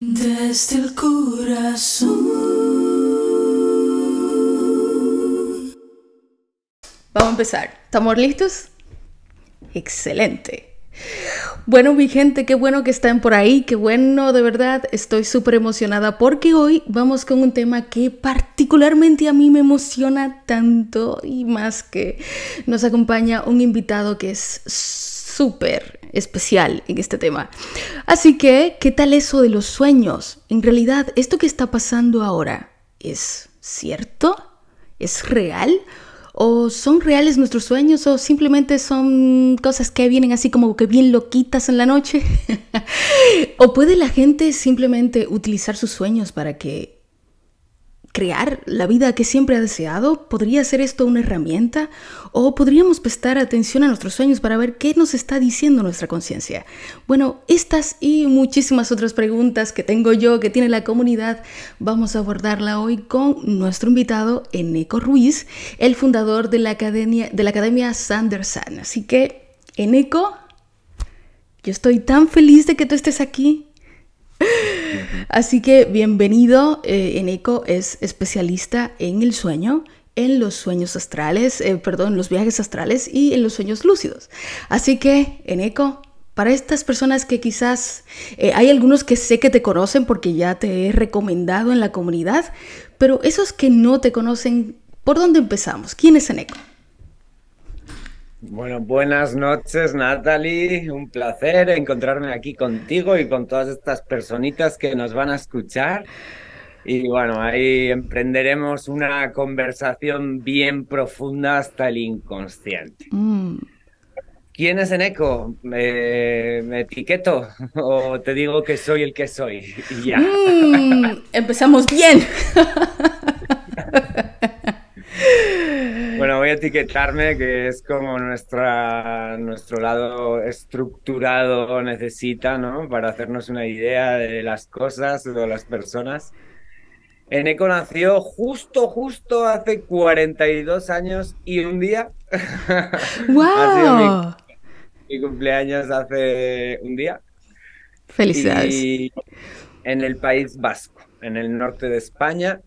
Desde el corazón. Vamos a empezar. ¿Estamos listos? Excelente. Bueno, mi gente, qué bueno que estén por ahí, qué bueno, de verdad, estoy súper emocionada porque hoy vamos con un tema que particularmente a mí me emociona tanto y más que nos acompaña un invitado que es súper especial en este tema. Así que, ¿qué tal eso de los sueños? En realidad, ¿esto que está pasando ahora es cierto? ¿Es real? ¿O son reales nuestros sueños o simplemente son cosas que vienen así como que bien loquitas en la noche? ¿O puede la gente simplemente utilizar sus sueños para que crear la vida que siempre ha deseado? ¿Podría ser esto una herramienta? ¿O podríamos prestar atención a nuestros sueños para ver qué nos está diciendo nuestra conciencia? Bueno, estas y muchísimas otras preguntas que tengo yo, que tiene la comunidad, vamos a abordarla hoy con nuestro invitado Eneco Ruiz, el fundador de la Academia, de la academia Sanderson. Así que, Eneco, yo estoy tan feliz de que tú estés aquí. Así que bienvenido. en eh, Eneco es especialista en el sueño, en los sueños astrales, eh, perdón, los viajes astrales y en los sueños lúcidos. Así que, Eneco, para estas personas que quizás eh, hay algunos que sé que te conocen porque ya te he recomendado en la comunidad, pero esos que no te conocen, ¿por dónde empezamos? ¿Quién es Eneco? Bueno, buenas noches Natalie, un placer encontrarme aquí contigo y con todas estas personitas que nos van a escuchar. Y bueno, ahí emprenderemos una conversación bien profunda hasta el inconsciente. Mm. ¿Quién es Eneco? ¿Me, eh, ¿Me, etiqueto o te digo que soy el que soy? Y ya. Mm, empezamos bien. Bueno, voy a etiquetarme, que es como nuestra, nuestro lado estructurado necesita, ¿no? Para hacernos una idea de las cosas o las personas. Eneco nació justo, justo hace 42 años y un día. ¡Wow! mi, mi, cumpleaños hace un día. Felicidades. Y en el País Vasco, en el norte de España,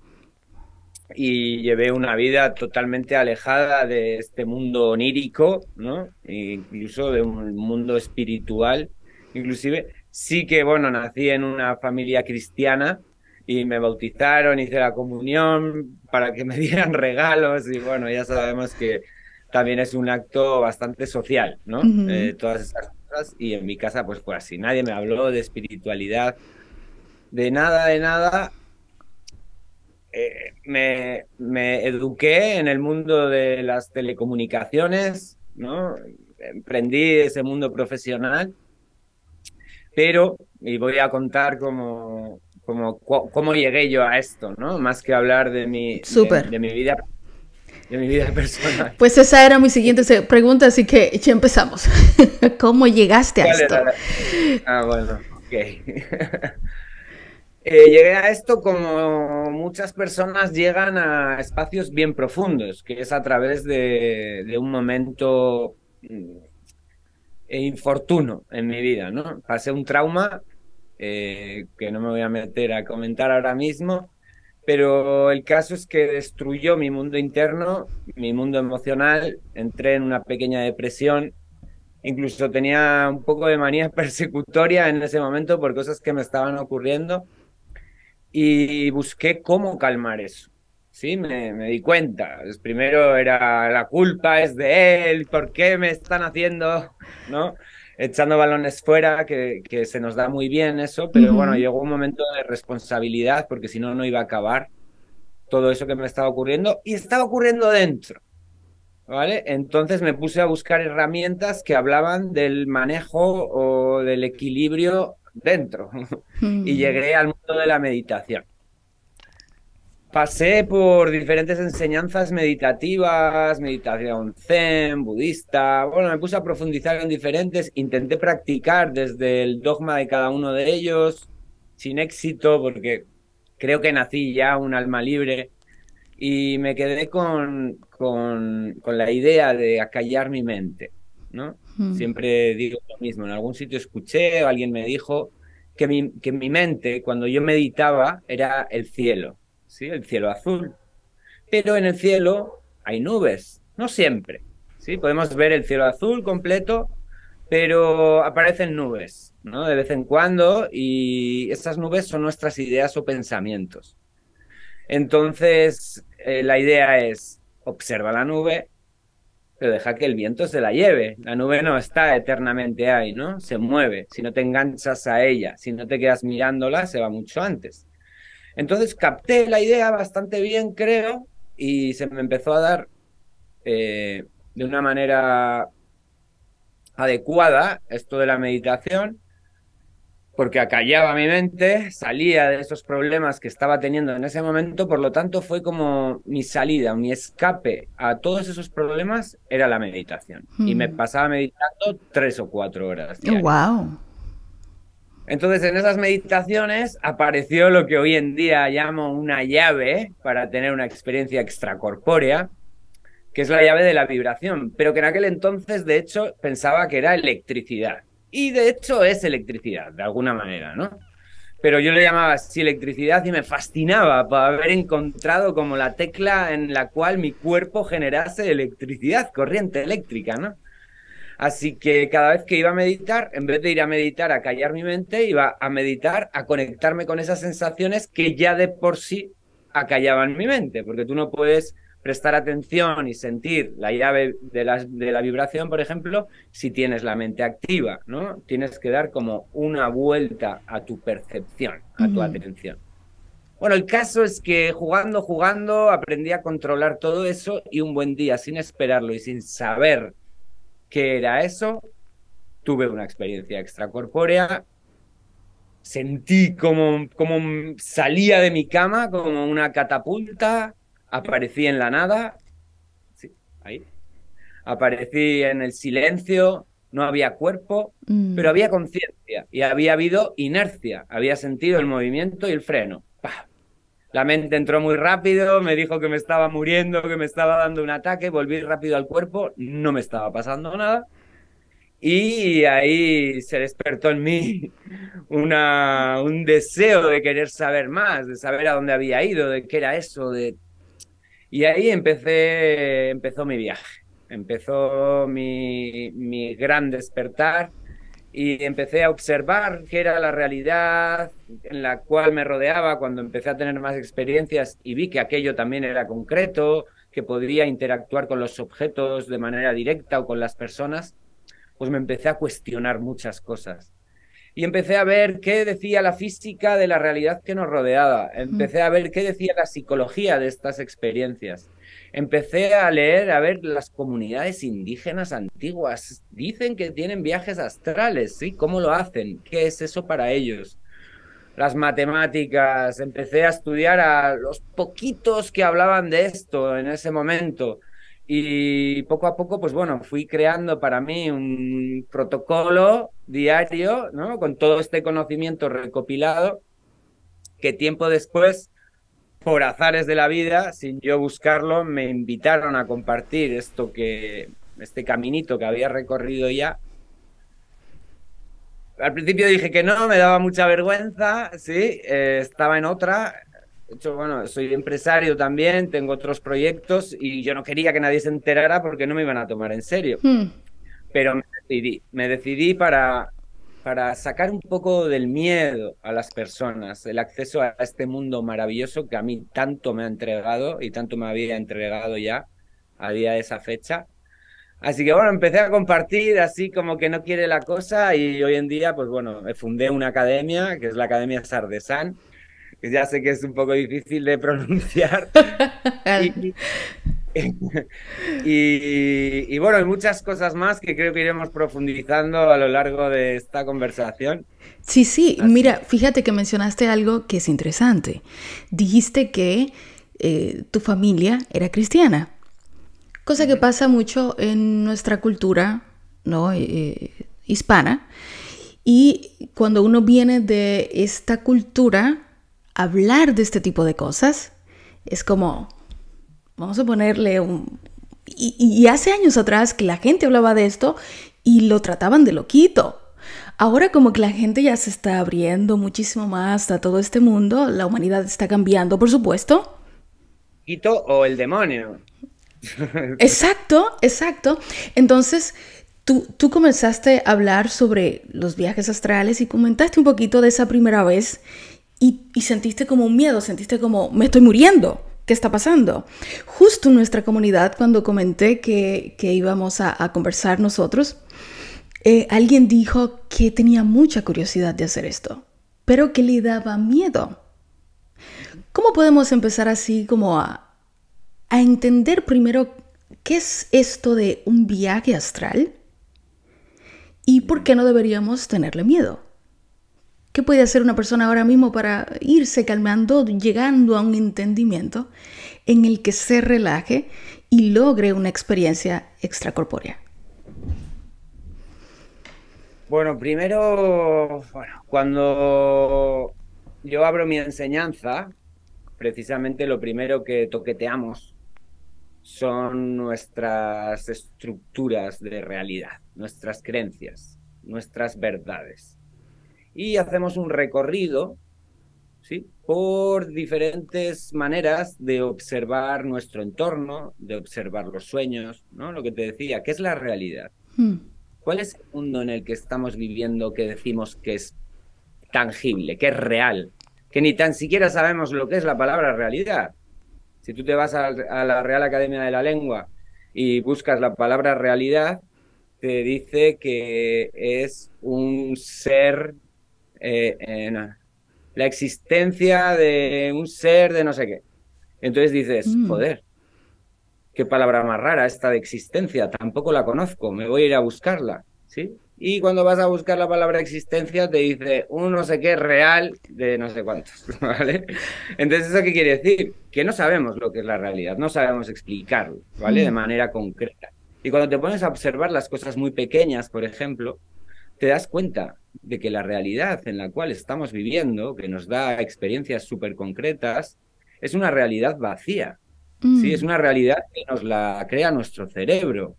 y llevé una vida totalmente alejada de este mundo onírico, ¿no? E incluso de un mundo espiritual. Inclusive, sí que, bueno, nací en una familia cristiana y me bautizaron, hice la comunión para que me dieran regalos y bueno, ya sabemos que también es un acto bastante social, ¿no? Eh, todas esas cosas y en mi casa pues pues así, nadie me habló de espiritualidad, de nada, de nada, me, me, eduqué en el mundo de las telecomunicaciones, ¿no? Emprendí ese mundo profesional, pero, y voy a contar cómo, cómo, cómo llegué yo a esto, ¿no? Más que hablar de mi, Super. De, mi vida de mi vida personal. Pues esa era mi siguiente pregunta, así que ya empezamos. ¿Cómo llegaste a esto? Ah, bueno, Eh, llegué a esto como muchas personas llegan a espacios bien profundos, que es a través de, un momento mm, e infortuno en mi vida, ¿no? Pasé un trauma eh, que no me voy a meter a comentar ahora mismo, pero el caso es que destruyó mi mundo interno, mi mundo emocional, entré en una pequeña depresión, incluso tenía un poco de manía persecutoria en ese momento por cosas que me estaban ocurriendo y busqué cómo calmar eso. Sí, me, di cuenta. Pues, primero era la culpa es de él, ¿por qué me están haciendo? ¿No? Echando balones fuera, que, se nos da muy bien eso, pero bueno, llegó un momento de responsabilidad porque si no, no iba a acabar todo eso que me estaba ocurriendo y estaba ocurriendo dentro. ¿Vale? Entonces me puse a buscar herramientas que hablaban del manejo o del equilibrio dentro. Hmm. y llegué al mundo de la meditación. Pasé por diferentes enseñanzas meditativas, meditación zen, budista. Bueno, me puse a profundizar en diferentes. Intenté practicar desde el dogma de cada uno de ellos, sin éxito, porque creo que nací ya un alma libre. Y me quedé con, con, con la idea de acallar mi mente, ¿no? Mm. Siempre digo lo mismo. En algún sitio escuché, alguien me dijo que mi, mi mente, cuando yo meditaba, era el cielo, ¿sí? El cielo azul. Pero en el cielo hay nubes, no siempre, ¿sí? Podemos ver el cielo azul completo, pero aparecen nubes, ¿no? De vez en cuando y esas nubes son nuestras ideas o pensamientos. Entonces, eh, la idea es observa la nube, pero deja que el viento se la lleve. La nube no está eternamente ahí, ¿no? Se mueve. Si no te enganchas a ella, si no te quedas mirándola, se va mucho antes. Entonces capté la idea bastante bien, creo, y se me empezó a dar eh, de una manera adecuada esto de la meditación porque acallaba mi mente, salía de esos problemas que estaba teniendo en ese momento, por lo tanto fue como mi salida, mi escape a todos esos problemas era la meditación. Y me hmm. pasaba meditando tres o cuatro horas. Oh, ¡Guau! ¡Wow! Entonces en esas meditaciones apareció lo que hoy en día llamo una llave para tener una experiencia extracorpórea, que es la llave de la vibración, pero que en aquel entonces de hecho pensaba que era electricidad. Y de hecho es electricidad, de alguna manera, ¿no? Pero yo le llamaba así electricidad y me fascinaba por haber encontrado como la tecla en la cual mi cuerpo generase electricidad, corriente eléctrica, ¿no? Así que cada vez que iba a meditar, en vez de ir a meditar a callar mi mente, iba a meditar a conectarme con esas sensaciones que ya de por sí acallaban mi mente, porque tú no puedes prestar atención y sentir la llave de la, vibración, por ejemplo, si tienes la mente activa, ¿no? Tienes que dar como una vuelta a tu percepción, a tu atención. Bueno, el caso es que jugando, jugando, aprendí a controlar todo eso y un buen día, sin esperarlo y sin saber qué era eso, tuve una experiencia extracorpórea. Sentí como, como salía de mi cama, como una catapulta, aparecí en la nada, sí, ahí, aparecí en el silencio, no había cuerpo, mm. pero había conciencia y había habido inercia, había sentido el movimiento y el freno. La mente entró muy rápido, me dijo que me estaba muriendo, que me estaba dando un ataque, volví rápido al cuerpo, no me estaba pasando nada. Y ahí se despertó en mí una, un deseo de querer saber más, de saber a dónde había ido, de qué era eso, de y ahí empecé, empezó mi viaje, empezó mi, gran despertar y empecé a observar qué era la realidad en la cual me rodeaba cuando empecé a tener más experiencias y vi que aquello también era concreto, que podía interactuar con los objetos de manera directa o con las personas, pues me empecé a cuestionar muchas cosas y empecé a ver qué decía la física de la realidad que nos rodeaba, empecé a ver qué decía la psicología de estas experiencias, empecé a leer, a ver las comunidades indígenas antiguas, dicen que tienen viajes astrales, ¿sí? ¿Cómo lo hacen? ¿Qué es eso para ellos? Las matemáticas, empecé a estudiar a los poquitos que hablaban de esto en ese momento y poco a poco, pues bueno, fui creando para mí un protocolo diario, ¿no? Con todo este conocimiento recopilado, que tiempo después, por azares de la vida, sin yo buscarlo, me invitaron a compartir esto que, este caminito que había recorrido ya al principio dije que no, me daba mucha vergüenza, sí, eh, estaba en otra, hecho, bueno, soy empresario también, tengo otros proyectos y yo no quería que nadie se enterara porque no me iban a tomar en serio. Hmm. Pero me decidí, me decidí para, para sacar un poco del miedo a las personas, el acceso a este mundo maravilloso que a mí tanto me ha entregado y tanto me había entregado ya a día de esa fecha. Así que bueno, empecé a compartir así como que no quiere la cosa y hoy en día, pues bueno, fundé una academia, que es la Academia Sardesán, ...que ya sé que es un poco difícil de pronunciar. y, bueno, hay muchas cosas más que creo que iremos profundizando a lo largo de esta conversación. Sí, sí, mira, fíjate que mencionaste algo que es interesante. Dijiste que eh, tu familia era cristiana, cosa que pasa mucho en nuestra cultura ¿no? Eh, eh, hispana. Y cuando uno viene de esta cultura, hablar de este tipo de cosas es como, vamos a ponerle un... Y, hace años atrás que la gente hablaba de esto y lo trataban de loquito. Ahora como que la gente ya se está abriendo muchísimo más a todo este mundo, la humanidad está cambiando, por supuesto. Quito o el demonio. Exacto, exacto. Entonces, tú, tú comenzaste a hablar sobre los viajes astrales y comentaste un poquito de esa primera vez y, sentiste como un miedo, sentiste como, me estoy muriendo. ¿Qué está pasando? Justo en nuestra comunidad, cuando comenté que, íbamos a, conversar nosotros, eh, alguien dijo que tenía mucha curiosidad de hacer esto, pero que le daba miedo. ¿Cómo podemos empezar así como a entender primero qué es esto de un viaje astral y por qué no deberíamos tenerle miedo? ¿Qué puede hacer una persona ahora mismo para irse calmando, llegando a un entendimiento en el que se relaje y logre una experiencia extracorpórea? Bueno, primero, bueno, cuando yo abro mi enseñanza, precisamente lo primero que toqueteamos son nuestras estructuras de realidad, nuestras creencias, nuestras verdades y hacemos un recorrido ¿sí? por diferentes maneras de observar nuestro entorno, de observar los sueños, ¿no? lo que te decía, ¿qué es la realidad? Hmm. ¿Cuál es el mundo en el que estamos viviendo que decimos que es tangible, que es real? Que ni tan siquiera sabemos lo que es la palabra realidad. Si tú te vas a la Real Academia de la Lengua y buscas la palabra realidad, te dice que es un ser eh, la existencia de un ser de no sé qué. Entonces dices, mm. joder, qué palabra más rara esta de existencia, tampoco la conozco, me voy a ir a buscarla, ¿sí? Y cuando vas a buscar la palabra existencia te dice un no sé qué real de no sé cuántos, ¿vale? Entonces, ¿eso qué quiere decir? Que no sabemos lo que es la realidad, no sabemos explicarlo, ¿vale? Mm. De manera concreta. Y cuando te pones a observar las cosas muy pequeñas, por ejemplo, te das cuenta de que la realidad en la cual estamos viviendo, que nos da experiencias súper concretas, es una realidad vacía. es mm. una realidad que nos la crea nuestro cerebro,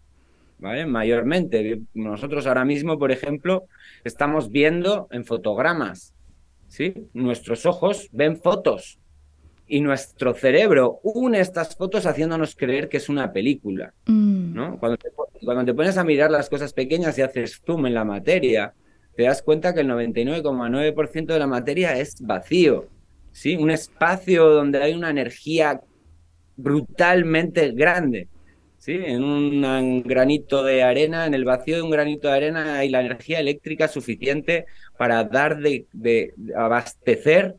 ¿vale? Mayormente. Nosotros ahora mismo, por ejemplo, estamos viendo en fotogramas, ¿sí? Nuestros ojos ven fotos y nuestro cerebro une estas fotos haciéndonos creer que es una película, mm. Cuando cuando te pones a mirar las cosas pequeñas y haces zoom en la materia, te das cuenta que el 99,9% de la materia es vacío, ¿sí? Un espacio donde hay una energía brutalmente grande, ¿sí? En un granito de arena, en el vacío de un granito de arena hay la energía eléctrica suficiente para dar de, abastecer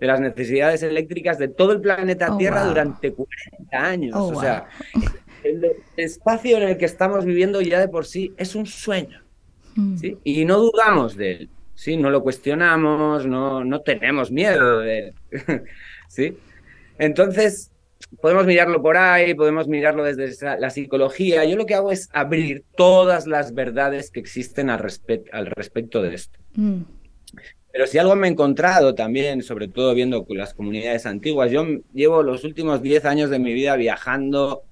de las necesidades eléctricas de todo el planeta oh, Tierra durante 40 años. Oh, o sea, el espacio en el que estamos viviendo ya de por sí es un sueño. Mm. y no dudamos de él, ¿sí? no lo cuestionamos, no, no tenemos miedo de él. ¿sí? Entonces, podemos mirarlo por ahí, podemos mirarlo desde la psicología. Yo lo que hago es abrir todas las verdades que existen al, al respecto de esto. Mm. Pero si algo me he encontrado también, sobre todo viendo las comunidades antiguas, yo llevo los últimos 10 años de mi vida viajando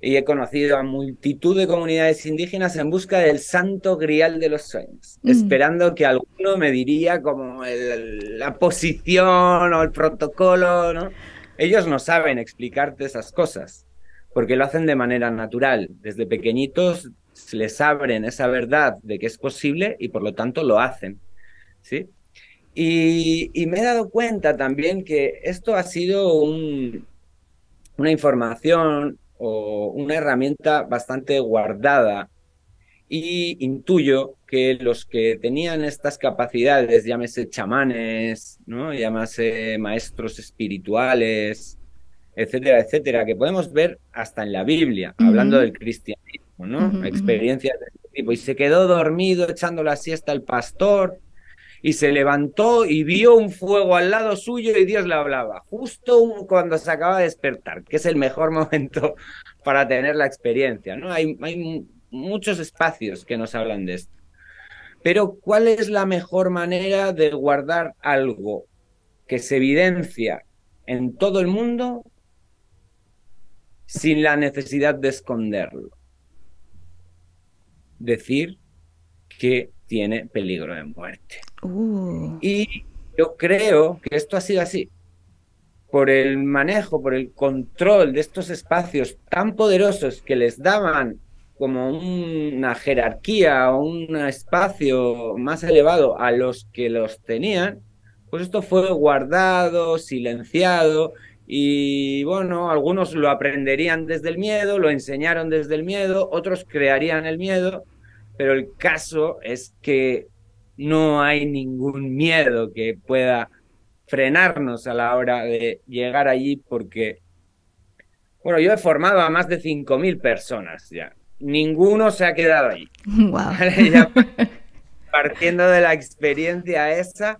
y he conocido a multitud de comunidades indígenas en busca del santo grial de los sueños, mm. esperando que alguno me diría como la posición o el protocolo, ¿no? Ellos no saben explicarte esas cosas, porque lo hacen de manera natural. Desde pequeñitos les abren esa verdad de que es posible y por lo tanto lo hacen, ¿sí? Y, me he dado cuenta también que esto ha sido una información o una herramienta bastante guardada y intuyo que los que tenían estas capacidades, llámese chamanes, ¿no? llámase maestros espirituales, etcétera, etcétera, que podemos ver hasta en la Biblia, hablando del cristianismo, ¿no? Experiencias de este tipo. Y se quedó dormido echando la siesta el pastor y se levantó y vio un fuego al lado suyo y Dios le hablaba, justo cuando se acaba de despertar, que es el mejor momento para tener la experiencia. ¿no? hay muchos espacios que nos hablan de esto. Pero ¿cuál es la mejor manera de guardar algo que se evidencia en todo el mundo sin la necesidad de esconderlo? Decir que tiene peligro de muerte. Uh. Y yo creo que esto ha sido así por el manejo, por el control de estos espacios tan poderosos que les daban como una jerarquía o un espacio más elevado a los que los tenían, pues esto fue guardado, silenciado y bueno, algunos lo aprenderían desde el miedo, lo enseñaron desde el miedo, otros crearían el miedo, pero el caso es que no hay ningún miedo que pueda frenarnos a la hora de llegar allí porque, bueno, yo he formado a más de 5.000 personas ya. Ninguno se ha quedado ahí. partiendo de la experiencia esa,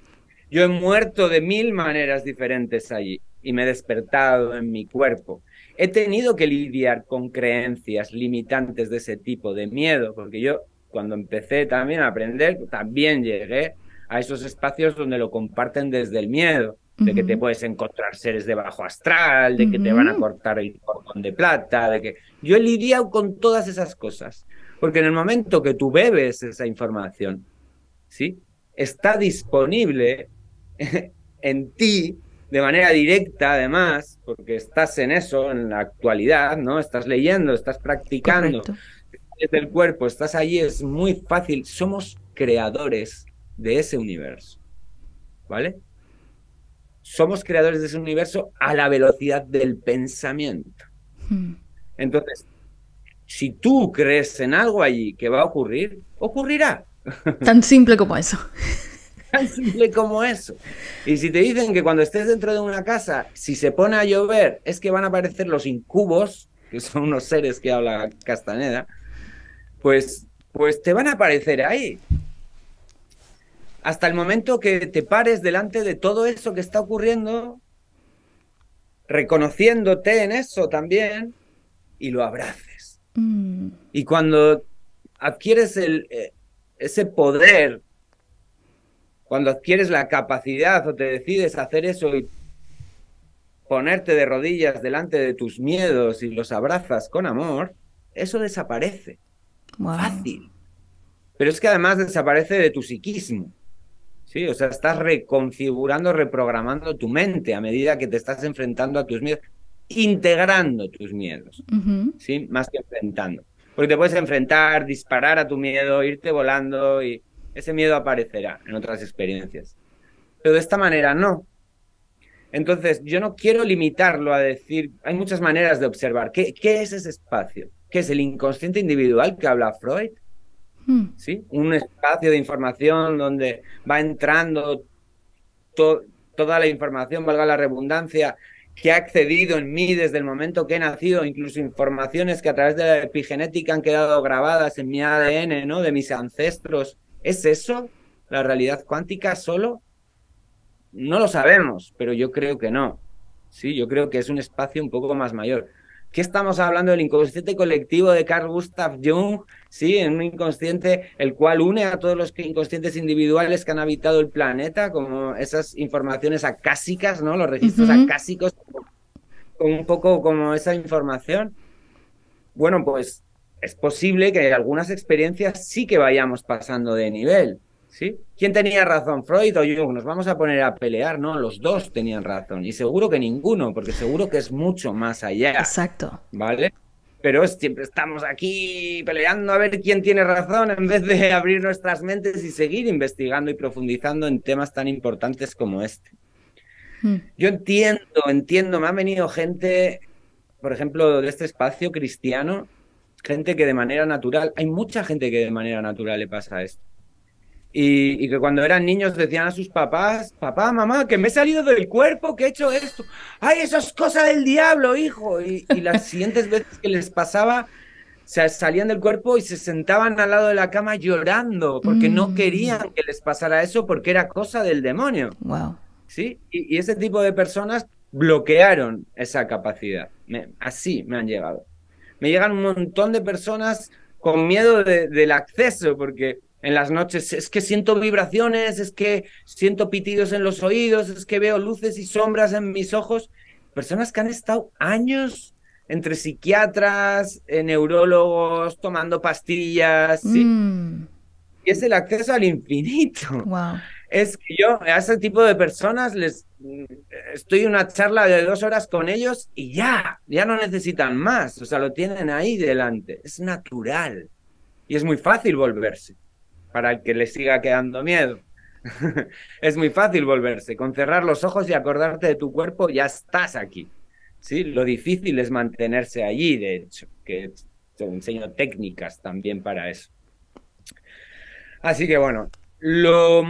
yo he muerto de mil maneras diferentes allí y me he despertado en mi cuerpo. He tenido que lidiar con creencias limitantes de ese tipo, de miedo, porque yo cuando empecé también a aprender, también llegué a esos espacios donde lo comparten desde el miedo, de que te puedes encontrar seres de bajo astral, de que te van a cortar el cordón de plata, de que yo he lidiado con todas esas cosas, porque en el momento que tú bebes esa información, ¿sí? Está disponible en ti de manera directa, además, porque estás en eso, en la actualidad, ¿no? Estás leyendo, estás practicando del el cuerpo, estás allí, es muy fácil. Somos creadores de ese universo. ¿Vale? Somos creadores de ese universo a la velocidad del pensamiento. Hmm. Entonces, si tú crees en algo allí que va a ocurrir, ocurrirá. Tan simple como eso. Tan simple como eso. Y si te dicen que cuando estés dentro de una casa, si se pone a llover, es que van a aparecer los incubos, que son unos seres que habla Castaneda, pues, pues te van a aparecer ahí. Hasta el momento que te pares delante de todo eso que está ocurriendo, reconociéndote en eso también y lo abraces. Mm. Y cuando adquieres el, eh, ese poder, cuando adquieres la capacidad o te decides hacer eso y ponerte de rodillas delante de tus miedos y los abrazas con amor, eso desaparece. Fácil. Pero es que además desaparece de tu psiquismo. Sí, o sea, estás reconfigurando, reprogramando tu mente a medida que te estás enfrentando a tus miedos, integrando tus miedos, ¿sí? Más que enfrentando. Porque te puedes enfrentar, disparar a tu miedo, irte volando y ese miedo aparecerá en otras experiencias. Pero de esta manera no. Entonces, yo no quiero limitarlo a decir, hay muchas maneras de observar. qué es ese espacio? que es el inconsciente individual que habla Freud. Hmm. ¿Sí? Un espacio de información donde va entrando toda la información, valga la redundancia, que ha accedido en mí desde el momento que he nacido, incluso informaciones que a través de la epigenética han quedado grabadas en mi ADN, ¿no? De mis ancestros. ¿Es eso la realidad cuántica solo? No lo sabemos, pero yo creo que no. Sí, yo creo que es un espacio un poco más mayor. ¿Qué estamos hablando del inconsciente colectivo de Carl Gustav Jung? Sí, en un inconsciente el cual une a todos los inconscientes individuales que han habitado el planeta, como esas informaciones acásicas, ¿no? Los registros acásicos, con un poco como esa información. Bueno, pues es posible que algunas experiencias sí que vayamos pasando de nivel. ¿Sí? ¿Quién tenía razón, Freud o Jung? Nos vamos a poner a pelear, ¿no? Los dos tenían razón y seguro que ninguno, porque seguro que es mucho más allá. Exacto. ¿Vale? Pero siempre estamos aquí peleando a ver quién tiene razón en vez de abrir nuestras mentes y seguir investigando y profundizando en temas tan importantes como este. Hmm. Yo entiendo, entiendo, me ha venido gente, por ejemplo, de este espacio cristiano, gente que de manera natural, hay mucha gente que de manera natural le pasa esto y, que cuando eran niños decían a sus papás, papá, mamá, que me he salido del cuerpo, que he hecho esto. ¡Ay, eso es cosa del diablo, hijo! Y, las siguientes veces que les pasaba, se salían del cuerpo y se sentaban al lado de la cama llorando, porque no mm. querían que les pasara eso porque era cosa del demonio. Wow. ¿Sí? Y, ese tipo de personas bloquearon esa capacidad. así me han llegado. Me llegan un montón de personas con miedo del acceso, porque en las noches, es que siento vibraciones, es que siento pitidos en los oídos, es que veo luces y sombras en mis ojos. Personas que han estado años entre psiquiatras, eh, neurólogos, tomando pastillas. Mm. Y es el acceso al infinito. Es que yo a ese tipo de personas les mm, estoy en una charla de dos horas con ellos y ya, ya no necesitan más. O sea, lo tienen ahí delante. Es natural. Y es muy fácil volverse para el que le siga quedando miedo. es muy fácil volverse, con cerrar los ojos y acordarte de tu cuerpo ya estás aquí. ¿sí? Lo difícil es mantenerse allí, de hecho, que te enseño técnicas también para eso. Así que bueno, la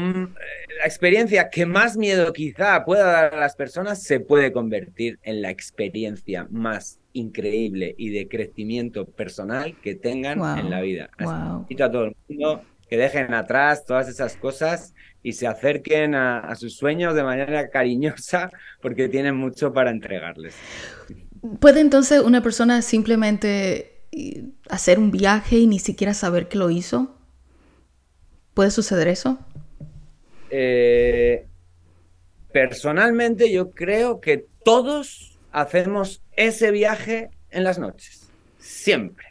experiencia que más miedo quizá pueda dar a las personas se puede convertir en la experiencia más increíble y de crecimiento personal que tengan en la vida. Así a todo el mundo que dejen atrás todas esas cosas y se acerquen a, sus sueños de manera cariñosa porque tienen mucho para entregarles. ¿Puede entonces una persona simplemente eh, hacer un viaje y ni siquiera saber que lo hizo? ¿Puede suceder eso? Eh, personalmente yo creo que todos hacemos ese viaje en las noches, siempre.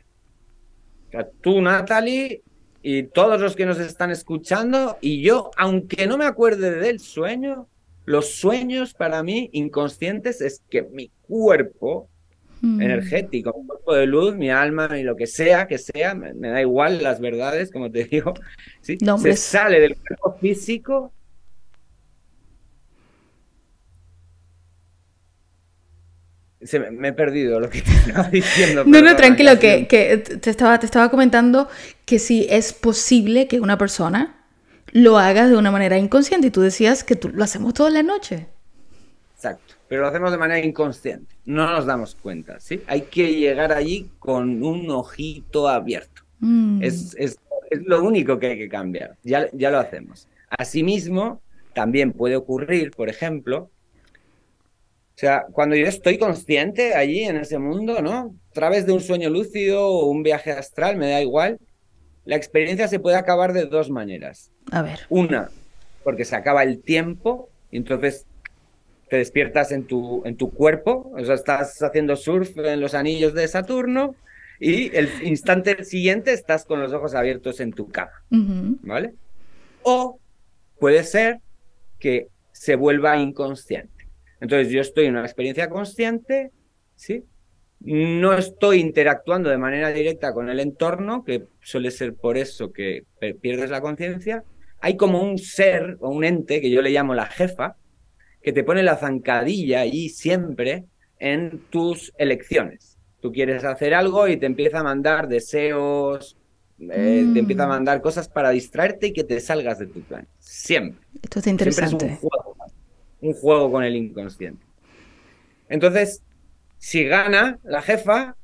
tú, Natalie, y todos los que nos están escuchando, y yo, aunque no me acuerde del sueño, los sueños para mí inconscientes es que mi cuerpo mm. energético, mi cuerpo de luz, mi alma, y lo que sea que sea, me, da igual las verdades, como te digo, se sale del cuerpo físico me, he perdido lo que te estaba diciendo. No, no, tranquilo, que, te, estaba, te estaba comentando que sí es posible que una persona lo haga de una manera inconsciente. Y tú decías que tú, lo hacemos toda la noche. Exacto, pero lo hacemos de manera inconsciente. No nos damos cuenta, ¿sí? Hay que llegar allí con un ojito abierto. Mm. Es, lo único que hay que cambiar. Ya, ya lo hacemos. Asimismo, también puede ocurrir, por ejemplo, o sea, cuando yo estoy consciente allí en ese mundo, ¿no? A través de un sueño lúcido o un viaje astral, me da igual, la experiencia se puede acabar de dos maneras. A ver. Una, porque se acaba el tiempo, y entonces te despiertas en tu, en tu cuerpo, o sea, estás haciendo surf en los anillos de Saturno, y el instante siguiente estás con los ojos abiertos en tu cama, ¿vale? O puede ser que se vuelva inconsciente. Entonces yo estoy en una experiencia consciente, ¿sí? No estoy interactuando de manera directa con el entorno, que suele ser por eso que pierdes la conciencia. Hay como un ser o un ente que yo le llamo la jefa, que te pone la zancadilla allí siempre en tus elecciones. Tú quieres hacer algo y te empieza a mandar deseos, eh, te mm. empieza a mandar cosas para distraerte y que te salgas de tu plan. Siempre. Esto es interesante un juego con el inconsciente. Entonces, si gana la jefa,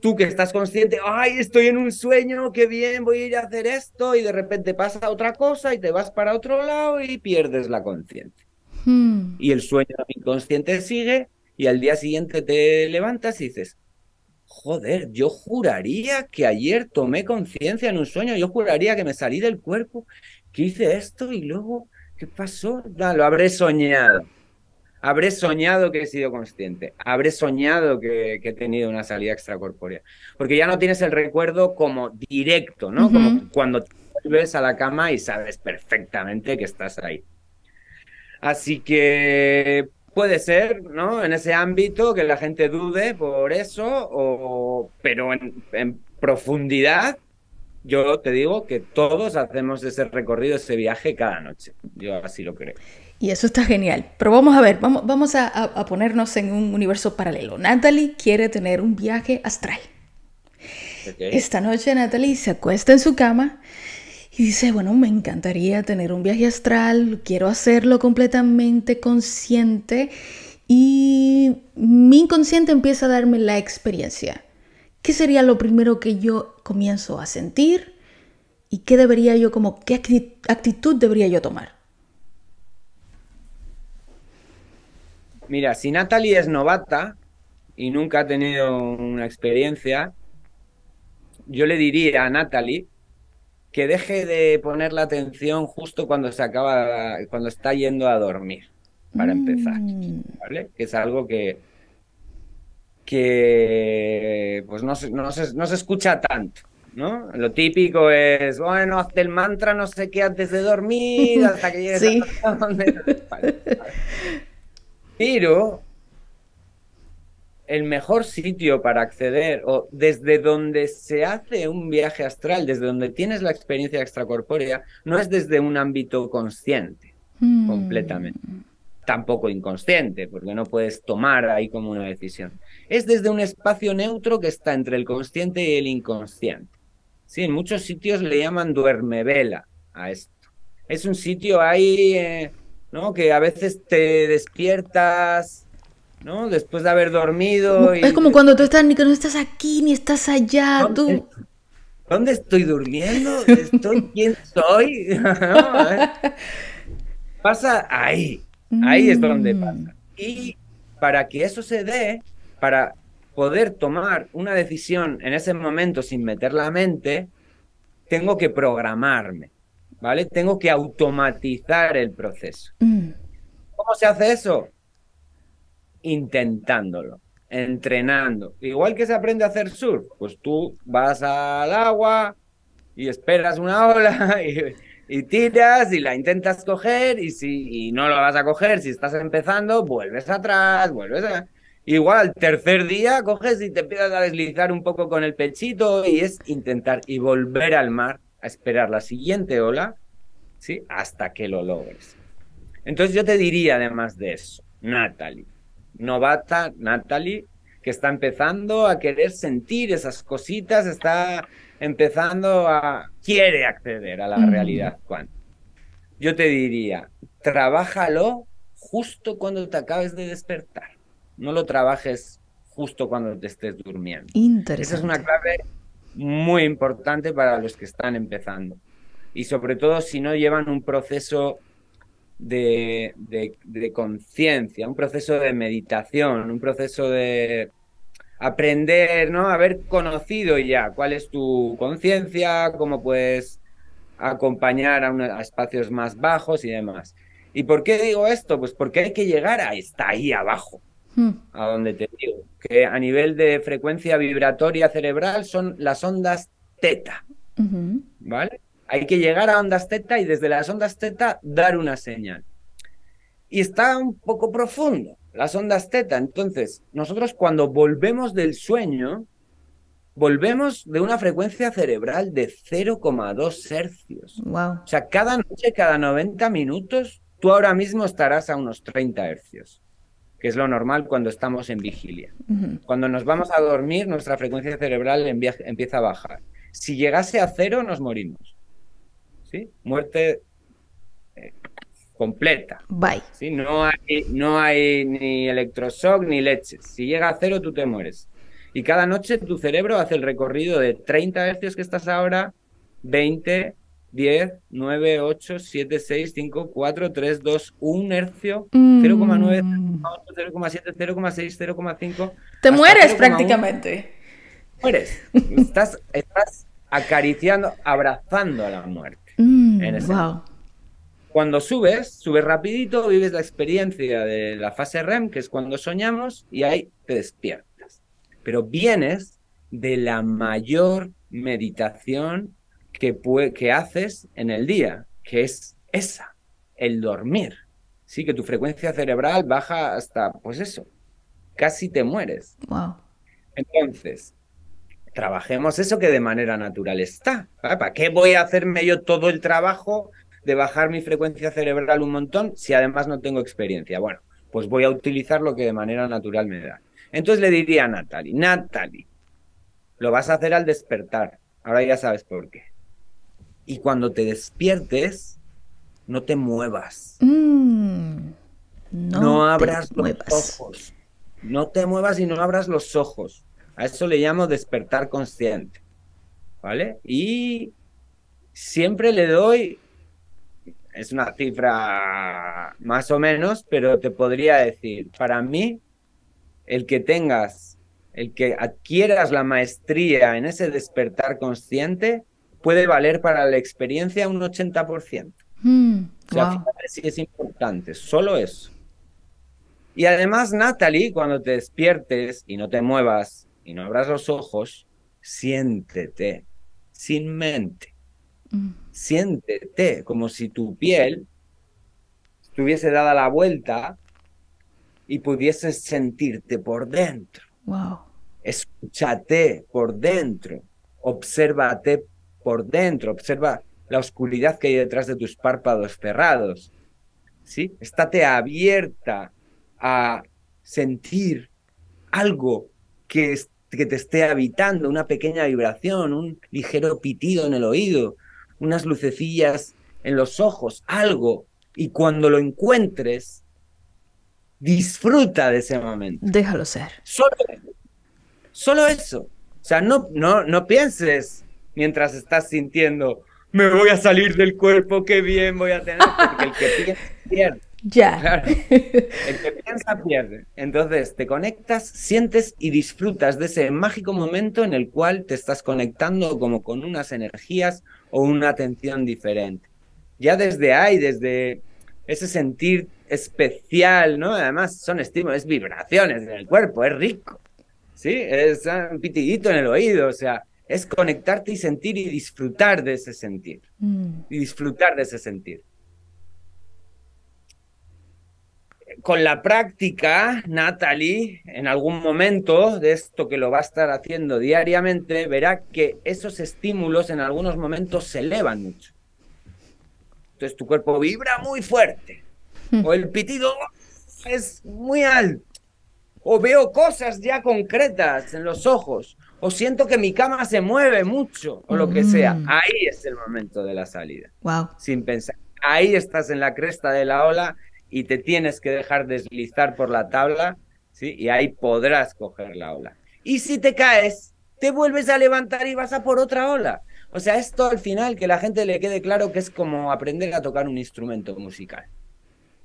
tú que estás consciente, ay, estoy en un sueño, qué bien, voy a ir a hacer esto, y de repente pasa otra cosa y te vas para otro lado y pierdes la conciencia. Hmm. Y el sueño inconsciente sigue y al día siguiente te levantas y dices, joder, yo juraría que ayer tomé conciencia en un sueño, yo juraría que me salí del cuerpo, que hice esto y luego ¿qué pasó? da lo habré soñado. Habré soñado que he sido consciente. Habré soñado que, he tenido una salida extracorpórea. Porque ya no tienes el recuerdo como directo, ¿no? Como cuando te vuelves a la cama y sabes perfectamente que estás ahí. Así que puede ser, ¿no? En ese ámbito que la gente dude por eso, o, pero en profundidad yo te digo que todos hacemos ese recorrido, ese viaje cada noche. Yo así lo creo. Y eso está genial. Pero vamos a ver, vamos, a, ponernos en un universo paralelo. Natalie quiere tener un viaje astral. Esta noche Natalie se acuesta en su cama y dice, bueno, me encantaría tener un viaje astral, quiero hacerlo completamente consciente y mi inconsciente empieza a darme la experiencia. ¿Qué sería lo primero que yo comienzo a sentir? ¿Y qué debería yo, como, qué actitud debería yo tomar? Mira, si Natalie es novata y nunca ha tenido una experiencia, yo le diría a Natalie que deje de poner la atención justo cuando se acaba, cuando está yendo a dormir, para mm. empezar, ¿vale? Que es algo que, que pues no, se, escucha tanto. ¿no? Lo típico es, bueno, haz el mantra no sé qué antes de dormir, hasta que llegues a donde... Pero el mejor sitio para acceder, o desde donde se hace un viaje astral, desde donde tienes la experiencia extracorpórea, no es desde un ámbito consciente mm. completamente tampoco inconsciente, porque no puedes tomar ahí como una decisión. Es desde un espacio neutro que está entre el consciente y el inconsciente. Sí, en muchos sitios le llaman vela a esto. Es un sitio ahí, eh, ¿no? Que a veces te despiertas, ¿no? Después de haber dormido. Y... Es como cuando tú estás, ni que no estás aquí, ni estás allá, tú. ¿Dónde estoy durmiendo? ¿Estoy, ¿Quién soy? ¿eh? Pasa ahí, Ahí es donde mm. pasa. Y para que eso se dé, para poder tomar una decisión en ese momento sin meter la mente, tengo que programarme, ¿vale? Tengo que automatizar el proceso. Mm. ¿Cómo se hace eso? Intentándolo, entrenando. Igual que se aprende a hacer surf, pues tú vas al agua y esperas una ola y y tiras y la intentas coger y si no la vas a coger, si estás empezando, vuelves atrás, vuelves a... Igual tercer día coges y te empiezas a deslizar un poco con el pechito y es intentar y volver al mar a esperar la siguiente ola, ¿sí? Hasta que lo logres. Entonces yo te diría además de eso, Natalie, novata Natalie, que está empezando a querer sentir esas cositas, está empezando a... quiere acceder a la realidad cuántica. Yo te diría, trabájalo justo cuando te acabes de despertar. No lo trabajes justo cuando te estés durmiendo. Interesante. Esa es una clave muy importante para los que están empezando. Y sobre todo si no llevan un proceso de conciencia, un proceso de meditación, un proceso de aprender, ¿no? Haber conocido ya cuál es tu conciencia, cómo puedes acompañar a, unos, espacios más bajos y demás. ¿Y por qué digo esto? Pues porque hay que llegar a está ahí abajo, hmm. a donde te digo, que a nivel de frecuencia vibratoria cerebral son las ondas teta, ¿vale? Hay que llegar a ondas teta y desde las ondas teta dar una señal. Y está un poco profundo, las ondas teta. Entonces, nosotros cuando volvemos del sueño, volvemos de una frecuencia cerebral de 0,2 hercios. O sea, cada noche, cada 90 minutos, tú ahora mismo estarás a unos 30 hercios, que es lo normal cuando estamos en vigilia. Cuando nos vamos a dormir, nuestra frecuencia cerebral empieza a bajar. Si llegase a cero, nos morimos. ¿Sí? Muerte eh, completa. Bye. No, hay, ni electroshock ni leches. Si llega a cero, tú te mueres. Y cada noche tu cerebro hace el recorrido de 30 veces que estás ahora, 20, 10, 9, 8, 7, 6, 5, 4, 3, 2, 1 hercio, 0,9, 0,8, 0,7, 0,6, 0,5. Te mueres prácticamente. Mueres. estás, acariciando, abrazando a la muerte. Mm, wow. Cuando subes, subes rapidito, vives la experiencia de la fase REM, que es cuando soñamos, y ahí te despiertas. Pero vienes de la mayor meditación que, que haces en el día, que es esa, el dormir. Sí, que tu frecuencia cerebral baja hasta, pues eso, casi te mueres. Wow. Entonces, trabajemos eso que de manera natural está. ¿Para qué voy a hacerme yo todo el trabajo de bajar mi frecuencia cerebral un montón si además no tengo experiencia? Bueno, pues voy a utilizar lo que de manera natural me da. Entonces le diría a Natalie, Natalie, lo vas a hacer al despertar. Ahora ya sabes por qué. Y cuando te despiertes, no te muevas. Mm, no, abras los ojos. No te muevas y no abras los ojos. A eso le llamo despertar consciente. ¿Vale? Y siempre le doy es una cifra más o menos, pero te podría decir, para mí, el que tengas, el que adquieras la maestría en ese despertar consciente, puede valer para la experiencia un 80%. por hmm, o sea, es importante, solo eso. Y además, Natalie, cuando te despiertes y no te muevas y no abras los ojos, siéntete sin mente. Siéntete como si tu piel estuviese dada la vuelta y pudieses sentirte por dentro. Escúchate por dentro, obsérvate por dentro, observa la oscuridad que hay detrás de tus párpados cerrados. ¿Sí? Estate abierta a sentir algo que, que te esté habitando, una pequeña vibración, un ligero pitido en el oído, unas lucecillas en los ojos, algo. Y cuando lo encuentres, disfruta de ese momento. Déjalo ser. Solo, solo eso. O sea, no, no, no pienses mientras estás sintiendo, me voy a salir del cuerpo, qué bien voy a tener, porque el que piensa ya. El que piensa pierde. Entonces te conectas, sientes y disfrutas de ese mágico momento en el cual te estás conectando como con unas energías o una atención diferente. Ya desde ahí, desde ese sentir especial, ¿no? Además son estímulos, es vibraciones Del cuerpo, es rico. Sí, es ah, un pitidito en el oído, o sea, es conectarte y sentir y disfrutar de ese sentir. Mm. Y disfrutar de ese sentir. con la práctica, Natalie, en algún momento de esto que lo va a estar haciendo diariamente, verá que esos estímulos en algunos momentos se elevan mucho. Entonces tu cuerpo vibra muy fuerte. Hmm. O el pitido es muy alto. O veo cosas ya concretas en los ojos. O siento que mi cama se mueve mucho. O lo que mm. sea. Ahí es el momento de la salida. Wow. Sin pensar. Ahí estás en la cresta de la ola y te tienes que dejar deslizar por la tabla, ¿sí? Y ahí podrás coger la ola. Y si te caes, te vuelves a levantar y vas a por otra ola. O sea, esto al final que la gente le quede claro que es como aprender a tocar un instrumento musical.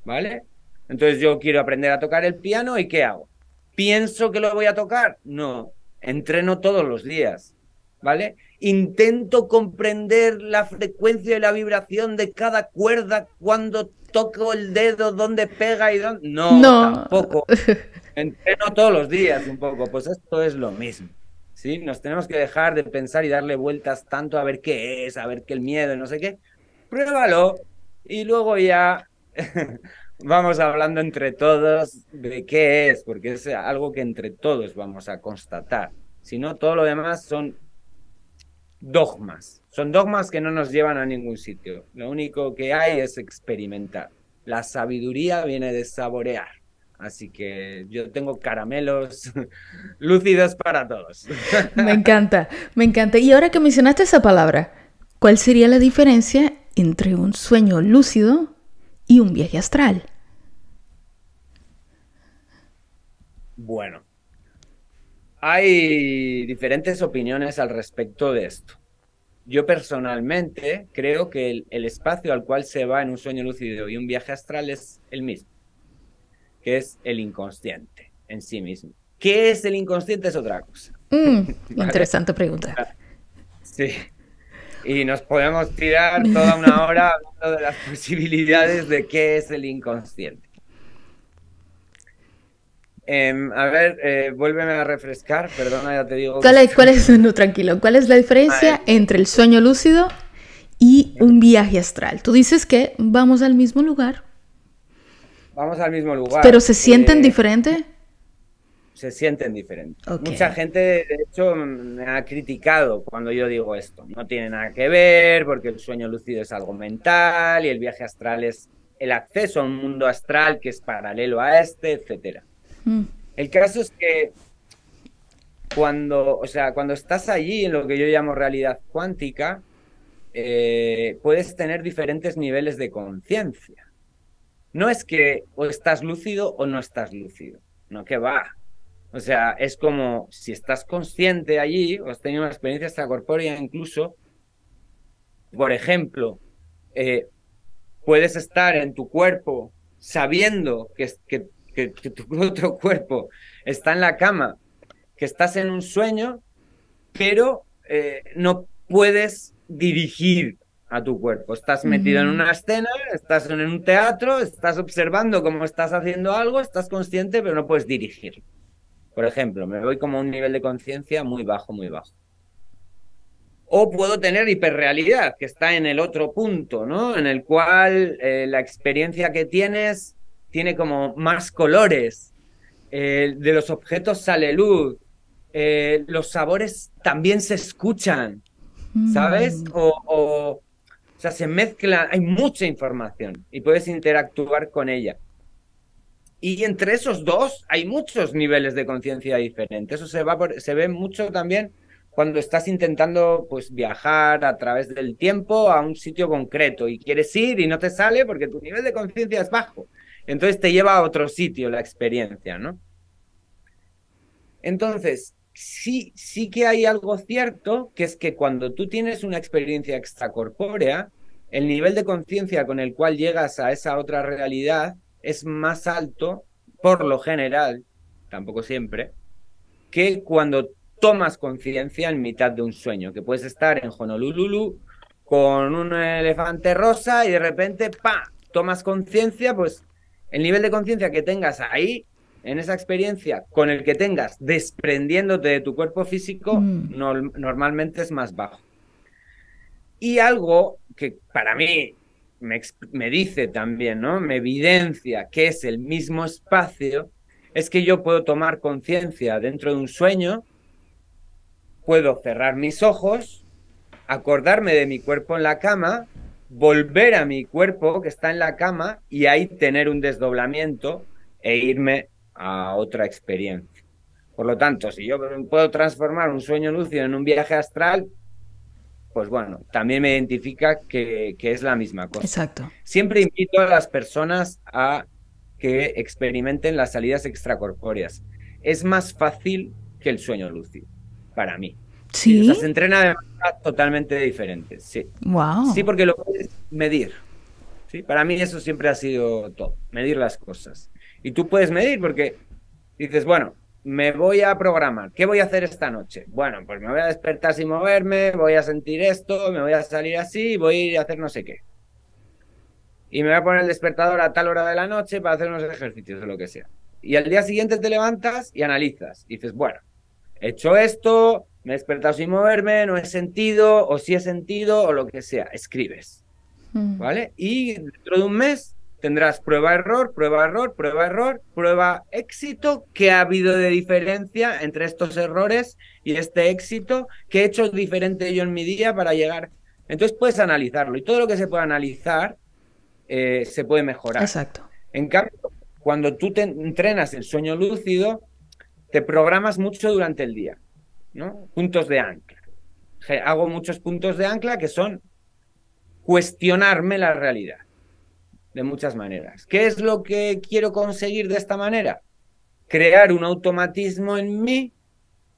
¿Vale? Entonces yo quiero aprender a tocar el piano y ¿qué hago? ¿Pienso que lo voy a tocar? No, entreno todos los días. ¿Vale? Intento comprender la frecuencia y la vibración de cada cuerda cuando toco el dedo, dónde pega y dónde... No, no. tampoco. Entreno todos los días un poco. Pues esto es lo mismo. ¿sí? Nos tenemos que dejar de pensar y darle vueltas tanto a ver qué es, a ver qué el miedo y no sé qué. Pruébalo y luego ya vamos hablando entre todos de qué es, porque es algo que entre todos vamos a constatar. Si no, todo lo demás son dogmas. Son dogmas que no nos llevan a ningún sitio. Lo único que hay es experimentar. La sabiduría viene de saborear. Así que yo tengo caramelos lúcidos para todos. Me encanta, me encanta. Y ahora que mencionaste esa palabra, ¿cuál sería la diferencia entre un sueño lúcido y un viaje astral? Bueno, hay diferentes opiniones al respecto de esto. Yo personalmente creo que el, espacio al cual se va en un sueño lúcido y un viaje astral es el mismo, que es el inconsciente en sí mismo. ¿Qué es el inconsciente? Es otra cosa. Mm, interesante pregunta. Sí. Y nos podemos tirar toda una hora hablando de las posibilidades de qué es el inconsciente. Em, a ver, eh, vuélveme a refrescar, perdona, ya te digo. ¿Cuál es, cuál es, no, tranquilo, ¿cuál es la diferencia entre el sueño lúcido y un viaje astral? Tú dices que vamos al mismo lugar. Vamos al mismo lugar. ¿Pero se eh, sienten diferente? Se sienten diferentes. Mucha gente, de hecho, me ha criticado cuando yo digo esto. No tiene nada que ver porque el sueño lúcido es algo mental y el viaje astral es el acceso a un mundo astral que es paralelo a este, etcétera. Mm. El caso es que cuando, o sea, cuando estás allí en lo que yo llamo realidad cuántica, eh, puedes tener diferentes niveles de conciencia. No es que o estás lúcido o no estás lúcido, no que va. O sea, es como si estás consciente allí, o has tenido una experiencia extracorpórea incluso, por ejemplo, eh, puedes estar en tu cuerpo sabiendo que, que, tu otro cuerpo está en la cama, que estás en un sueño, pero eh, no puedes dirigir a tu cuerpo. Estás metido en una escena, estás en un teatro, estás observando cómo estás haciendo algo, estás consciente, pero no puedes dirigir. Por ejemplo, me voy como a un nivel de conciencia muy bajo, muy bajo. O puedo tener hiperrealidad, que está en el otro punto, ¿no? En el cual eh, la experiencia que tienes tiene como más colores, eh, de los objetos sale luz, eh, los sabores también se escuchan, mm. ¿sabes? O, o, sea, se mezclan, hay mucha información y puedes interactuar con ella. Y entre esos dos hay muchos niveles de conciencia diferentes. Eso se, va se ve mucho también cuando estás intentando pues viajar a través del tiempo a un sitio concreto y quieres ir y no te sale porque tu nivel de conciencia es bajo. Entonces te lleva a otro sitio la experiencia, ¿no? Entonces, sí, sí que hay algo cierto, que es que cuando tú tienes una experiencia extracorpórea, el nivel de conciencia con el cual llegas a esa otra realidad es más alto, por lo general, tampoco siempre, que cuando tomas conciencia en mitad de un sueño, que puedes estar en Honolulu con un elefante rosa y de repente, ¡pa! Tomas conciencia, pues el nivel de conciencia que tengas ahí, en esa experiencia, con el que tengas desprendiéndote de tu cuerpo físico, mm. normalmente es más bajo. Y algo que para mí me, me, dice también, ¿no? Me evidencia que es el mismo espacio, es que yo puedo tomar conciencia dentro de un sueño, puedo cerrar mis ojos, acordarme de mi cuerpo en la cama volver a mi cuerpo que está en la cama y ahí tener un desdoblamiento e irme a otra experiencia. Por lo tanto, si yo puedo transformar un sueño lúcido en un viaje astral, pues bueno, también me identifica que, es la misma cosa. Exacto. Siempre invito a las personas a que experimenten las salidas extracorpóreas. Es más fácil que el sueño lúcido, para mí. Sí. se entrena de manera totalmente diferente, sí. Wow. Sí, porque lo puedes medir. ¿sí? Para mí eso siempre ha sido todo, medir las cosas. Y tú puedes medir porque dices, bueno, me voy a programar. ¿Qué voy a hacer esta noche? Bueno, pues me voy a despertar sin moverme, voy a sentir esto, me voy a salir así, voy a ir a hacer no sé qué. Y me voy a poner el despertador a tal hora de la noche para hacer unos ejercicios o lo que sea. Y al día siguiente te levantas y analizas. dices, bueno, he hecho esto, me he despertado sin moverme, no he sentido, o sí he sentido, o lo que sea, escribes. Mm. ¿Vale? Y dentro de un mes tendrás prueba error, prueba error, prueba error, prueba éxito, qué ha habido de diferencia entre estos errores y este éxito, qué he hecho diferente yo en mi día para llegar. Entonces puedes analizarlo y todo lo que se puede analizar eh, se puede mejorar. Exacto. En cambio, cuando tú te entrenas el sueño lúcido, te programas mucho durante el día. ¿no? Puntos de ancla. hago muchos puntos de ancla que son cuestionarme la realidad de muchas maneras. ¿Qué es lo que quiero conseguir de esta manera? Crear un automatismo en mí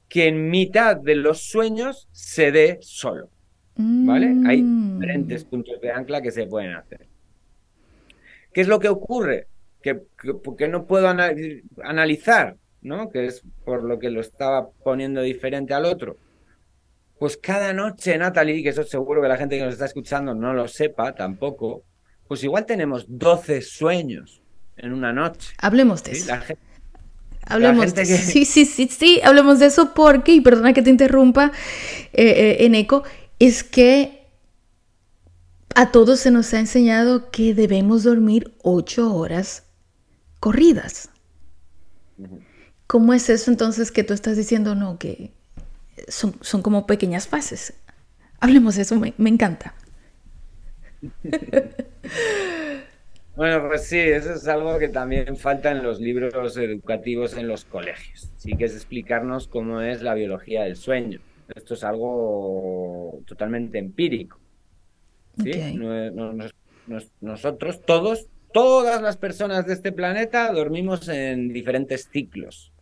que en mitad de los sueños se dé solo. ¿Vale? Mm. Hay diferentes puntos de ancla que se pueden hacer. ¿Qué es lo que ocurre? Que, porque no puedo analizar ¿no? Que es por lo que lo estaba poniendo diferente al otro. Pues cada noche, Natalie, que eso seguro que la gente que nos está escuchando no lo sepa tampoco, pues igual tenemos 12 sueños en una noche. Hablemos de ¿sí? eso. hablemos de eso. Sí, sí, sí, sí, hablemos de eso porque, y perdona que te interrumpa eh, eh, en eco, es que a todos se nos ha enseñado que debemos dormir ocho horas corridas. ¿Cómo es eso entonces que tú estás diciendo, no, que son, como pequeñas fases? Hablemos de eso, me, encanta. Bueno, pues sí, eso es algo que también falta en los libros educativos en los colegios. Sí que es explicarnos cómo es la biología del sueño. Esto es algo totalmente empírico. nosotros todos, todas las personas de este planeta dormimos en diferentes ciclos.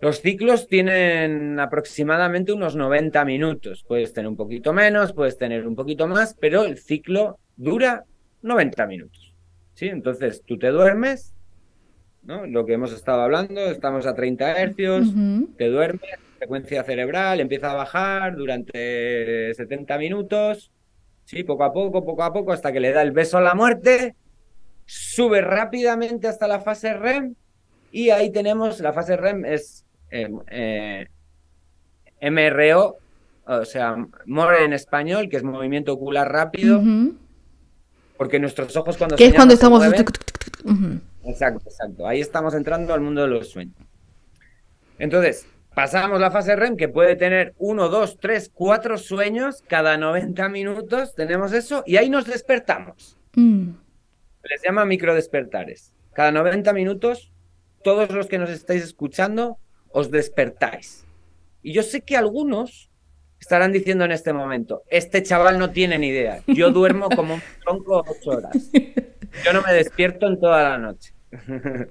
Los ciclos tienen aproximadamente unos 90 minutos. Puedes tener un poquito menos, puedes tener un poquito más, pero el ciclo dura 90 minutos. ¿sí? Entonces tú te duermes, ¿no? lo que hemos estado hablando, estamos a 30 hercios, te duermes, frecuencia cerebral empieza a bajar durante 70 minutos, ¿sí? poco a poco, poco a poco, hasta que le da el beso a la muerte, sube rápidamente hasta la fase REM. Y ahí tenemos, la fase REM es MRO, em, eh, o sea, MORE en español, que es movimiento ocular rápido, porque nuestros ojos cuando... es cuando estamos... Exacto, exacto. Ahí estamos entrando al mundo de los sueños. Entonces, pasamos la fase REM, que puede tener uno, dos, tres, cuatro sueños cada 90 minutos, tenemos eso, y ahí nos despertamos. se mm. Les llama microdespertares. Cada 90 minutos, todos los que nos estáis escuchando, os despertáis. Y yo sé que algunos estarán diciendo en este momento, este chaval no tiene ni idea, yo duermo como un tronco ocho horas, yo no me despierto en toda la noche.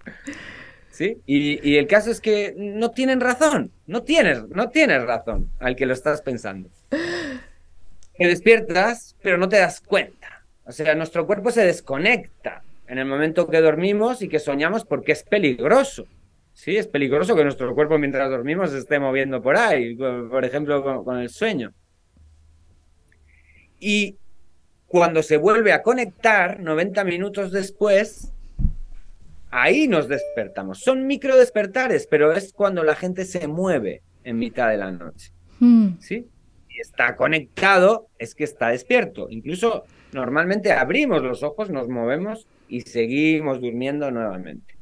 ¿Sí? Y, el caso es que no tienen razón, no tienes, no tienes razón al que lo estás pensando. Te despiertas, pero no te das cuenta. O sea, nuestro cuerpo se desconecta en el momento que dormimos y que soñamos porque es peligroso. Sí, es peligroso que nuestro cuerpo mientras dormimos esté moviendo por ahí, por ejemplo, con, el sueño. Y cuando se vuelve a conectar, 90 minutos después, ahí nos despertamos. Son micro despertares, pero es cuando la gente se mueve en mitad de la noche. si hmm. ¿Sí? Y está conectado, es que está despierto. Incluso normalmente abrimos los ojos, nos movemos y seguimos durmiendo nuevamente.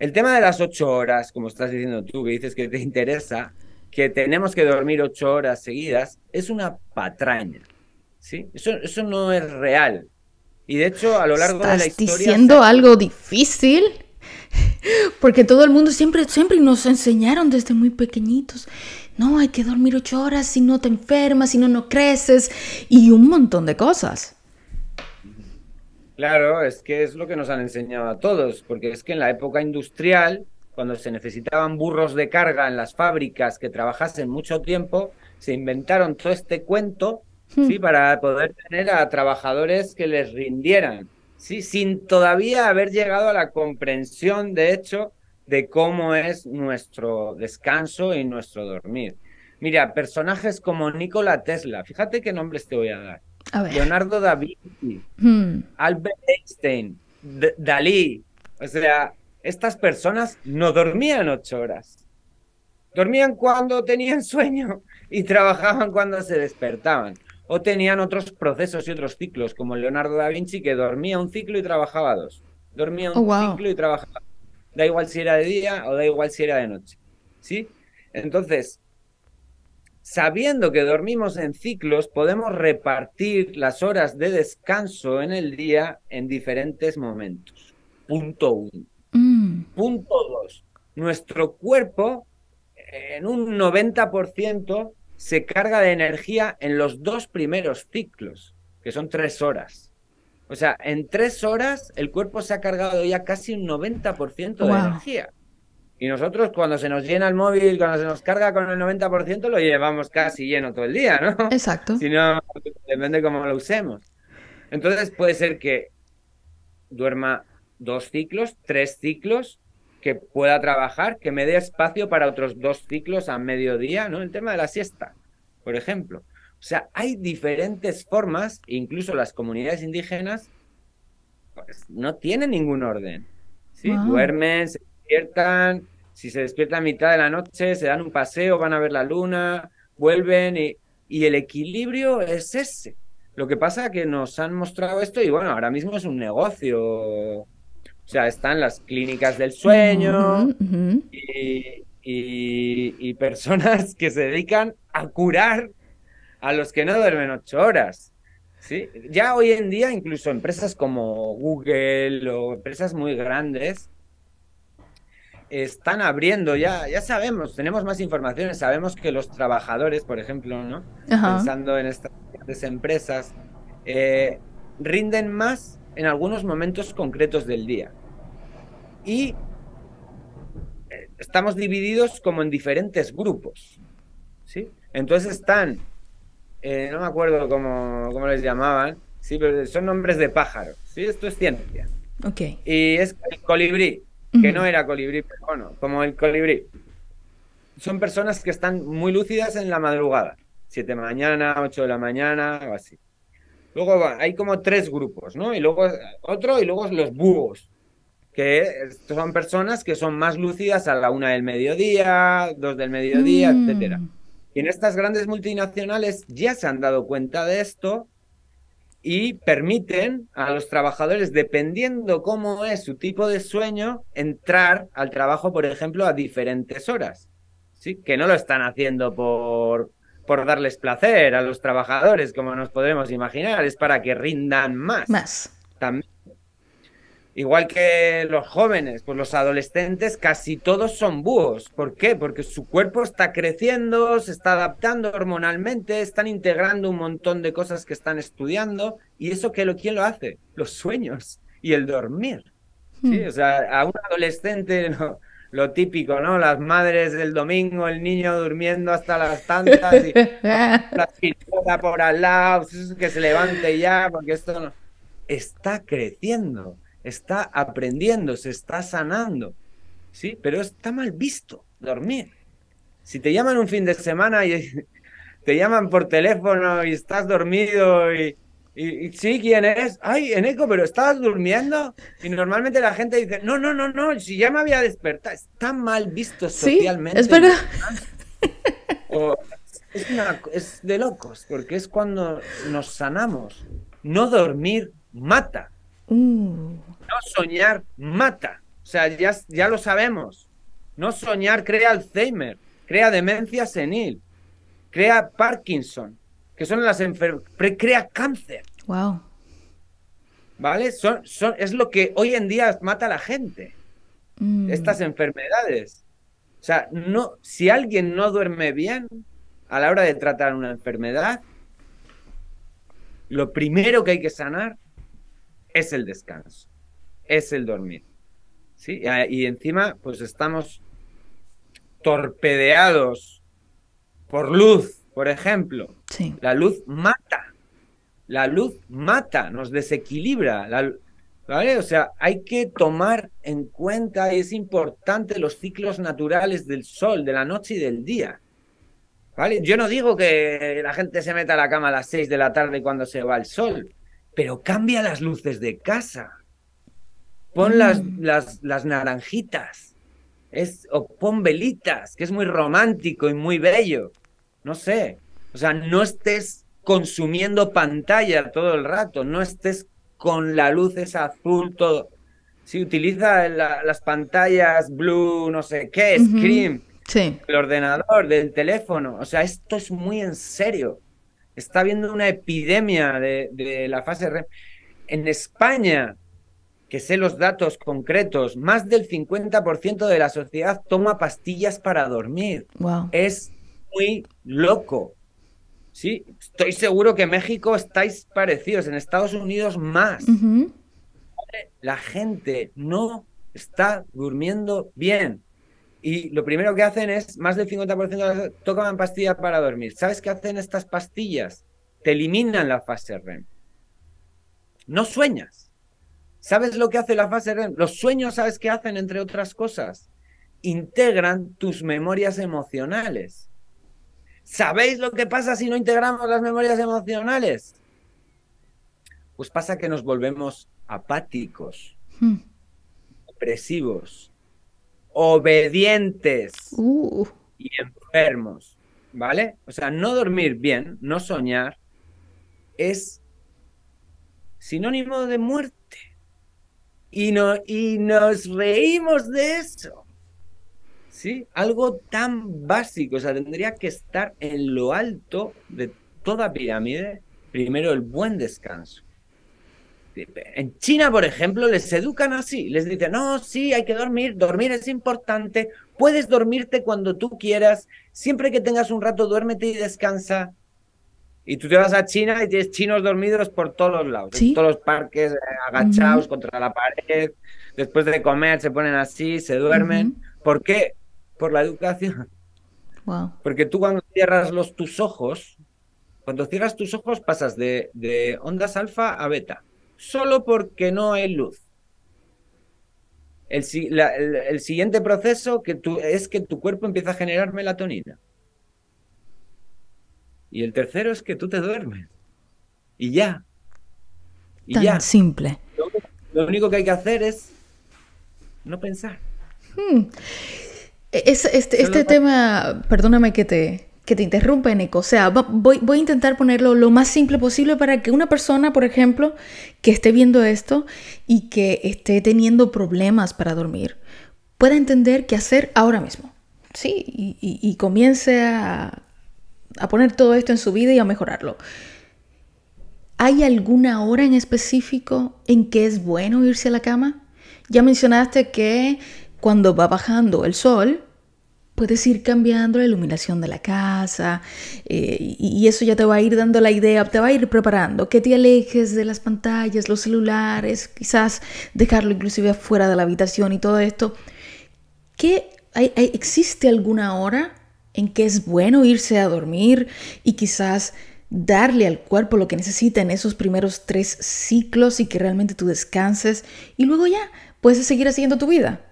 El tema de las ocho horas, como estás diciendo tú, que dices que te interesa, que tenemos que dormir ocho horas seguidas, es una patraña. ¿sí? Eso, no es real. Y de hecho, a lo largo de la historia. diciendo algo difícil? Porque todo el mundo siempre, siempre nos enseñaron desde muy pequeñitos. No, hay que dormir ocho horas, si no te enfermas, si no, no creces. Y un montón de cosas. Claro, es que es lo que nos han enseñado a todos, porque es que en la época industrial, cuando se necesitaban burros de carga en las fábricas que trabajasen mucho tiempo, se inventaron todo este cuento hmm. sí. para poder tener a trabajadores que les rindieran, ¿sí? sin todavía haber llegado a la comprensión, de hecho, de cómo es nuestro descanso y nuestro dormir. Mira, personajes como Nikola Tesla, fíjate qué nombres te voy a dar. Leonardo da Vinci, hmm. Albert Einstein, Dalí. O sea, estas personas no dormían ocho horas. Dormían cuando tenían sueño y trabajaban cuando se despertaban. O tenían otros procesos y otros ciclos, como Leonardo da Vinci, que dormía un ciclo y trabajaba dos. Dormía un oh, ciclo y trabajaba. Da igual si era de día o da igual si era de noche. ¿Sí? Entonces, sabiendo que dormimos en ciclos, podemos repartir las horas de descanso en el día en diferentes momentos. Punto uno. Mm. Punto dos. Nuestro cuerpo, en un 90%, se carga de energía en los dos primeros ciclos, que son tres horas. O sea, en tres horas el cuerpo se ha cargado ya casi un 90% de energía. Y nosotros cuando se nos llena el móvil, cuando se nos carga con el 90%, lo llevamos casi lleno todo el día, ¿no? Exacto. Si no, depende cómo lo usemos. Entonces puede ser que duerma dos ciclos, tres ciclos, que pueda trabajar, que me dé espacio para otros dos ciclos a mediodía, ¿no? El tema de la siesta, por ejemplo. O sea, hay diferentes formas, incluso las comunidades indígenas pues, no tienen ningún orden. Si Duermen, despiertan, si se despiertan a mitad de la noche, se dan un paseo, van a ver la luna, vuelven y, el equilibrio es ese. Lo que pasa es que nos han mostrado esto y bueno, ahora mismo es un negocio. O sea, están las clínicas del sueño Y, y personas que se dedican a curar a los que no duermen ocho horas. ¿sí? Ya hoy en día, incluso empresas como Google o empresas muy grandes están abriendo, ya, ya sabemos, tenemos más informaciones, sabemos que los trabajadores, por ejemplo, ¿no? Pensando en estas empresas, eh, rinden más en algunos momentos concretos del día. Y eh, estamos divididos como en diferentes grupos, ¿sí? Entonces están, eh, no me acuerdo cómo, les llamaban, sí, pero son nombres de pájaros, ¿sí? Esto es ciencia. okay Y es colibrí, que no era colibrí, pero bueno, como el colibrí. Son personas que están muy lúcidas en la madrugada, 7 de la mañana, 8 de la mañana, algo así. Luego hay como tres grupos, ¿no? Y luego otro, y luego los búhos, que son personas que son más lúcidas a la una del mediodía, dos del mediodía, mm. etcétera. Y en estas grandes multinacionales ya se han dado cuenta de esto y permiten a los trabajadores, dependiendo cómo es su tipo de sueño, entrar al trabajo, por ejemplo, a diferentes horas. ¿sí? Que no lo están haciendo por, darles placer a los trabajadores, como nos podremos imaginar, es para que rindan más. Más. También Igual que los jóvenes, pues los adolescentes casi todos son búhos. ¿Por qué? Porque su cuerpo está creciendo, se está adaptando hormonalmente, están integrando un montón de cosas que están estudiando. ¿Y eso qué lo, quién lo hace? Los sueños y el dormir. Sí, hmm. o sea, a un adolescente lo, típico, ¿no? Las madres del domingo, el niño durmiendo hasta las tantas y la pintura por al lado, pues, que se levante ya, porque esto no... está creciendo está aprendiendo, se está sanando, ¿sí? Pero está mal visto dormir. Si te llaman un fin de semana y te llaman por teléfono y estás dormido y, y, sí, ¿quién es? Ay, Eneco, pero estabas durmiendo. Y normalmente la gente dice, no, no, no, no, si ya me había despertado. Está mal visto socialmente. Es verdad. es de locos, porque es cuando nos sanamos. No dormir mata. No soñar mata. O sea, ya, ya lo sabemos. No soñar crea Alzheimer, crea demencia senil, crea Parkinson, que son las enfermedades, crea cáncer. Wow. ¿Vale? Son, son, es lo que hoy en día mata a la gente. Mm. Estas enfermedades. O sea, no, si alguien no duerme bien a la hora de tratar una enfermedad, lo primero que hay que sanar es el descanso, es el dormir. ¿sí? Ah, y encima, pues estamos torpedeados por luz, por ejemplo. La luz mata, la luz mata, nos desequilibra. ¿vale? O sea, hay que tomar en cuenta, y es importante, los ciclos naturales del sol, de la noche y del día. ¿Vale? Yo no digo que la gente se meta a la cama a las 6 de la tarde cuando se va el sol pero cambia las luces de casa, pon mm. las, las, naranjitas, es, o pon velitas, que es muy romántico y muy bello, no sé, o sea, no estés consumiendo pantalla todo el rato, no estés con la luz azul todo. Si utiliza las pantallas blue, no sé qué, screen, sí. el ordenador, del teléfono, o sea, esto es muy en serio está habiendo una epidemia de, la fase REM. En España, que sé los datos concretos, más del 50% de la sociedad toma pastillas para dormir. Es muy loco. Sí, estoy seguro que en México estáis parecidos, en Estados Unidos más. La gente no está durmiendo bien y lo primero que hacen es, más del 50% de las tocan pastillas para dormir. ¿Sabes qué hacen estas pastillas? Te eliminan la fase REM. No sueñas. ¿Sabes lo que hace la fase REM? Los sueños, ¿sabes qué hacen, entre otras cosas? Integran tus memorias emocionales. ¿Sabéis lo que pasa si no integramos las memorias emocionales? Pues pasa que nos volvemos apáticos, hmm. depresivos, obedientes uh. y enfermos, ¿vale? O sea, no dormir bien, no soñar, es sinónimo de muerte. Y, no, y nos reímos de eso. ¿Sí? Algo tan básico, o sea, tendría que estar en lo alto de toda pirámide, primero el buen descanso. En China, por ejemplo, les educan así, les dicen, no, sí, hay que dormir, dormir es importante, puedes dormirte cuando tú quieras, siempre que tengas un rato, duérmete y descansa. Y tú te vas a China y tienes chinos dormidos por todos los lados, en todos los parques, eh, agachados contra la pared, después de comer se ponen así, se duermen. ¿Por qué? Por la educación. Wow. Porque tú cuando cierras los, tus ojos, cuando cierras tus ojos pasas de ondas alfa a beta solo porque no hay luz. El, siguiente proceso que es que tu cuerpo empieza a generar melatonina. Y el tercero es que tú te duermes. Y ya. Y Tan ya. simple. Lo, único que hay que hacer es no pensar. Hmm. E-, es, este, este tema, perdóname que te, que te interrumpen, O sea, voy, a intentar ponerlo lo más simple posible para que una persona, por ejemplo, que esté viendo esto y que esté teniendo problemas para dormir, pueda entender qué hacer ahora mismo. Sí, y, comience a, a poner todo esto en su vida y a mejorarlo. ¿Hay alguna hora en específico en que es bueno irse a la cama? Ya mencionaste que cuando va bajando el sol, puedes ir cambiando la iluminación de la casa eh, y eso ya te va a ir dando la idea, te va a ir preparando que te alejes de las pantallas, los celulares, quizás dejarlo inclusive afuera de la habitación y todo esto. ¿Qué, ¿Existe alguna hora en que es bueno irse a dormir y quizás darle al cuerpo lo que necesita en esos primeros tres ciclos y que realmente tú descanses y luego ya puedes seguir haciendo tu vida?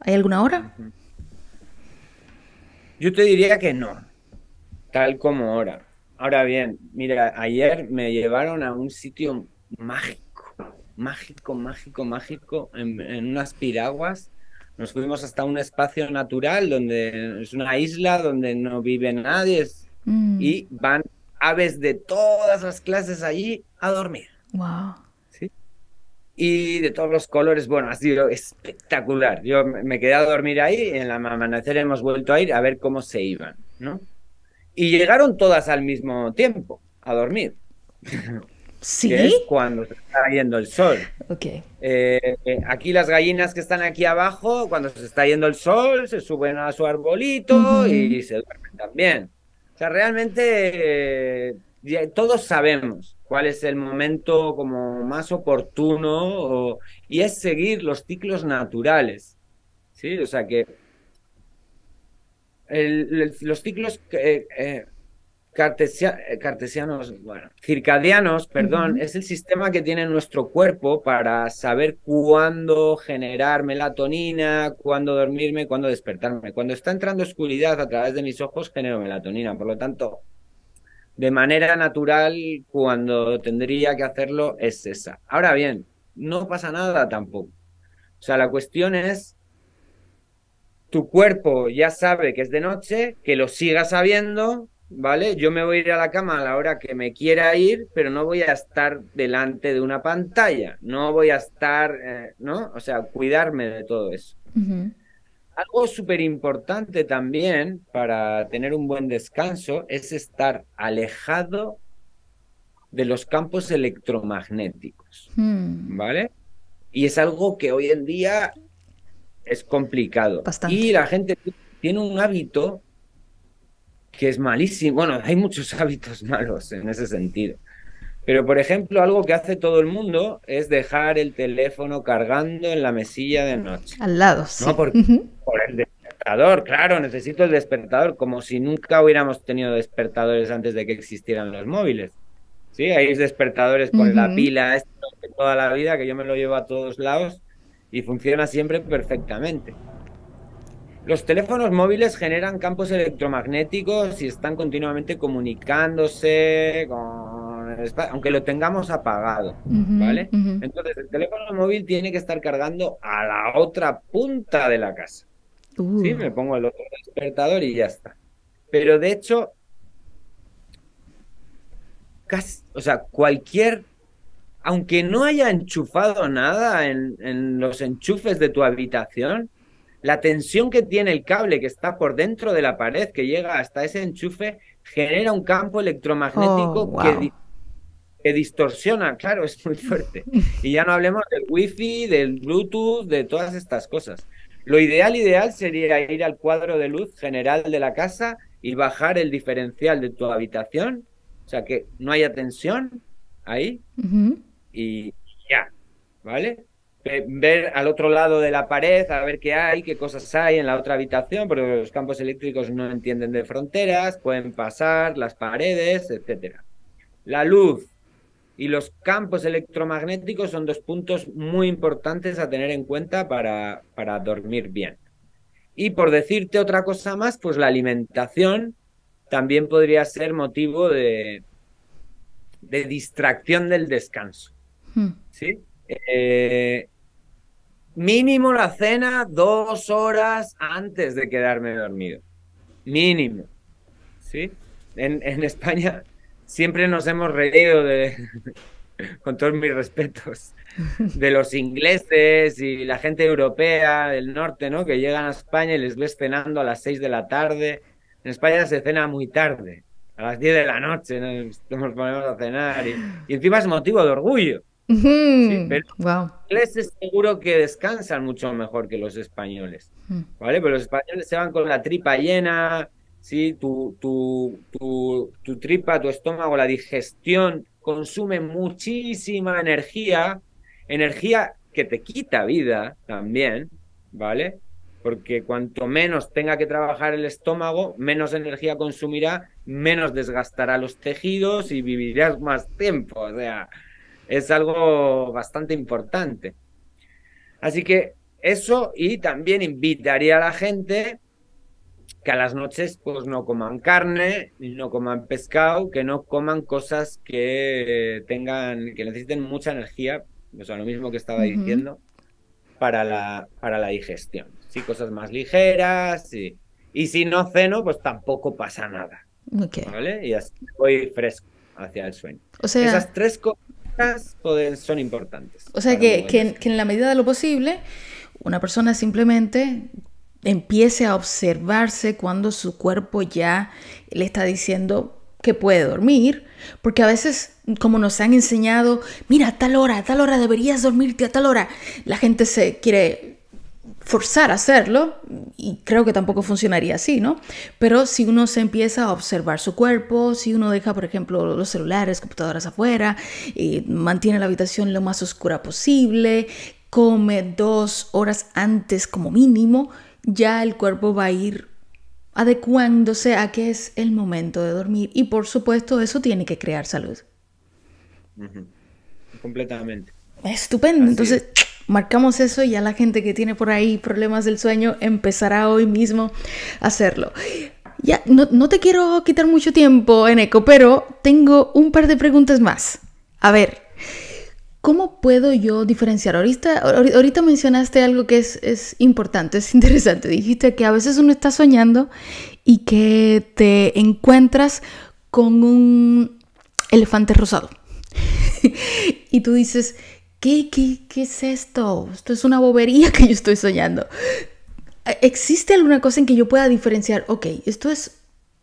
¿Hay alguna hora? Yo te diría que no, tal como ahora. Ahora bien, mira, ayer me llevaron a un sitio mágico, mágico, mágico, mágico, en, unas piraguas. Nos fuimos hasta un espacio natural donde es una isla donde no vive nadie mm. y van aves de todas las clases allí a dormir. Wow y de todos los colores, bueno, ha sido espectacular. Yo me quedé a dormir ahí, y en la amanecer hemos vuelto a ir a ver cómo se iban, ¿no? Y llegaron todas al mismo tiempo a dormir. Sí. es cuando se está yendo el sol. Ok. Eh, aquí las gallinas que están aquí abajo, cuando se está yendo el sol, se suben a su arbolito y se duermen también. O sea, realmente todos sabemos cuál es el momento como más oportuno y es seguir los ciclos naturales. ¿sí? O sea que los ciclos eh, eh, cartesianos, bueno, circadianos, perdón, es el sistema que tiene nuestro cuerpo para saber cuándo generar melatonina, cuándo dormirme, cuándo despertarme. Cuando está entrando oscuridad a través de mis ojos genero melatonina, por lo tanto de manera natural cuando tendría que hacerlo es esa. Ahora bien, no pasa nada tampoco. O sea, la cuestión es, tu cuerpo ya sabe que es de noche, que lo siga sabiendo, ¿vale? Yo me voy a ir a la cama a la hora que me quiera ir, pero no voy a estar delante de una pantalla, no voy a estar, eh, ¿no? O sea, cuidarme de todo eso. Algo súper importante también para tener un buen descanso es estar alejado de los campos electromagnéticos, hmm. ¿vale? Y es algo que hoy en día es complicado. Y la gente tiene un hábito que es malísimo. Bueno, hay muchos hábitos malos en ese sentido. Pero, por ejemplo, algo que hace todo el mundo es dejar el teléfono cargando en la mesilla de noche. Al lado, sí. No, por, el despertador, claro, necesito el despertador, como si nunca hubiéramos tenido despertadores antes de que existieran los móviles. Sí, hay despertadores con la pila, de toda la vida, que yo me lo llevo a todos lados y funciona siempre perfectamente. Los teléfonos móviles generan campos electromagnéticos y están continuamente comunicándose con aunque lo tengamos apagado, ¿vale? Entonces, el teléfono móvil tiene que estar cargando a la otra punta de la casa. Uh. Sí, me pongo el otro despertador y ya está. Pero de hecho, o sea, cualquier, aunque no haya enchufado nada en, los enchufes de tu habitación, la tensión que tiene el cable que está por dentro de la pared, que llega hasta ese enchufe, genera un campo electromagnético oh, que que distorsiona, claro, es muy fuerte. Y ya no hablemos del wifi, del Bluetooth, de todas estas cosas. Lo ideal, ideal sería ir al cuadro de luz general de la casa y bajar el diferencial de tu habitación, o sea, que no haya tensión ahí y ya, ¿vale? Ver al otro lado de la pared, a ver qué hay, qué cosas hay en la otra habitación, porque los campos eléctricos no entienden de fronteras, pueden pasar las paredes, etcétera. La luz, y los campos electromagnéticos son dos puntos muy importantes a tener en cuenta para, dormir bien. Y por decirte otra cosa más, pues la alimentación también podría ser motivo de, de distracción del descanso. Hmm. ¿Sí? Eh, mínimo la cena dos horas antes de quedarme dormido. Mínimo. ¿Sí? en España siempre nos hemos reído de, con todos mis respetos, de los ingleses y la gente europea del norte, ¿no? Que llegan a España y les ves cenando a las 6 de la tarde. En España se cena muy tarde, a las 10 de la noche nos, ponemos a cenar y, encima es motivo de orgullo. los ingleses seguro que descansan mucho mejor que los españoles, mm. ¿vale? Pero los españoles se van con la tripa llena, ¿sí? Tu, tu tripa, tu estómago, la digestión consume muchísima energía, energía que te quita vida también, ¿vale? Porque cuanto menos tenga que trabajar el estómago, menos energía consumirá, menos desgastará los tejidos y vivirás más tiempo. O sea, es algo bastante importante. Así que eso y también invitaría a la gente que a las noches pues no coman carne, no coman pescado, que no coman cosas que tengan, que necesiten mucha energía, o sea, lo mismo que estaba diciendo, para la, para la digestión. Sí, cosas más ligeras, sí. y si no ceno, pues tampoco pasa nada. Okay. ¿Vale? Y así voy fresco hacia el sueño. O sea, Esas tres cosas pues, son importantes. O sea que, que en la medida de lo posible, una persona simplemente empiece a observarse cuando su cuerpo ya le está diciendo que puede dormir, porque a veces como nos han enseñado, mira, a tal hora, a tal hora deberías dormirte, a tal hora, la gente se quiere forzar a hacerlo y creo que tampoco funcionaría así, ¿no? Pero si uno se empieza a observar su cuerpo, si uno deja, por ejemplo, los celulares, computadoras afuera, y mantiene la habitación lo más oscura posible, come dos horas antes como mínimo, ya el cuerpo va a ir adecuándose a que es el momento de dormir. Y por supuesto, eso tiene que crear salud. Completamente. Estupendo. Entonces, marcamos eso y ya la gente que tiene por ahí problemas del sueño empezará hoy mismo a hacerlo. Ya, no, te quiero quitar mucho tiempo, en eco pero tengo un par de preguntas más. A ver, ¿Cómo puedo yo diferenciar? Ahorita, ahorita mencionaste algo que es, es, importante, es interesante. Dijiste que a veces uno está soñando y que te encuentras con un elefante rosado. y tú dices, ¿Qué, ¿qué, qué es esto? Esto es una bobería que yo estoy soñando. ¿Existe alguna cosa en que yo pueda diferenciar? Ok, esto es,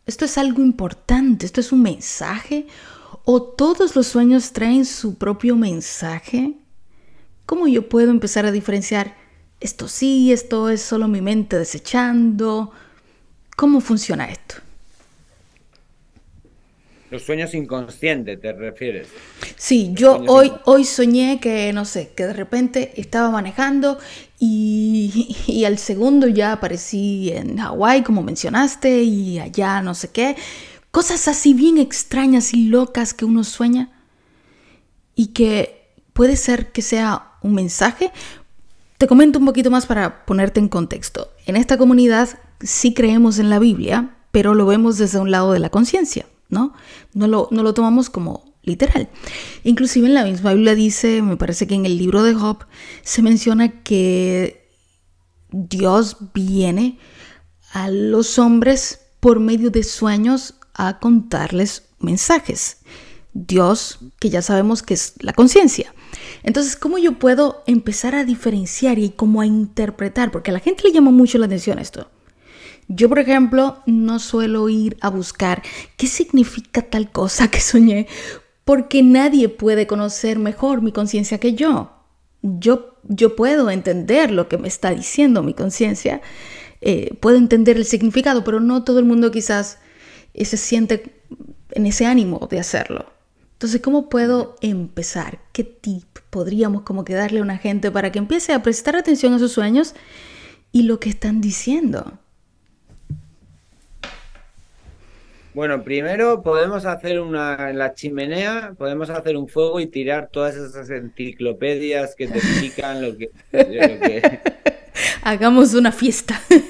esto es algo importante, esto es un mensaje ¿O todos los sueños traen su propio mensaje? ¿Cómo yo puedo empezar a diferenciar esto sí, esto es solo mi mente desechando? ¿Cómo funciona esto? Los sueños inconscientes, ¿te refieres? Sí, yo hoy, hoy soñé que, no sé, que de repente estaba manejando y, y al segundo ya aparecí en Hawái, como mencionaste, y allá no sé qué. Cosas así bien extrañas y locas que uno sueña y que puede ser que sea un mensaje. Te comento un poquito más para ponerte en contexto. En esta comunidad sí creemos en la Biblia, pero lo vemos desde un lado de la conciencia, ¿no? No lo, no lo tomamos como literal. Inclusive en la misma Biblia dice, me parece que en el libro de Job se menciona que Dios viene a los hombres por medio de sueños a contarles mensajes. Dios, que ya sabemos que es la conciencia. Entonces, ¿cómo yo puedo empezar a diferenciar y cómo a interpretar? Porque a la gente le llama mucho la atención esto. Yo, por ejemplo, no suelo ir a buscar qué significa tal cosa que soñé, porque nadie puede conocer mejor mi conciencia que yo. Yo, yo puedo entender lo que me está diciendo mi conciencia, eh, puedo entender el significado, pero no todo el mundo quizás y se siente en ese ánimo de hacerlo. Entonces, ¿cómo puedo empezar? ¿Qué tip podríamos como que darle a una gente para que empiece a prestar atención a sus sueños y lo que están diciendo? Bueno, primero podemos hacer una en la chimenea, podemos hacer un fuego y tirar todas esas enciclopedias que te explican lo que, lo que... Hagamos una fiesta.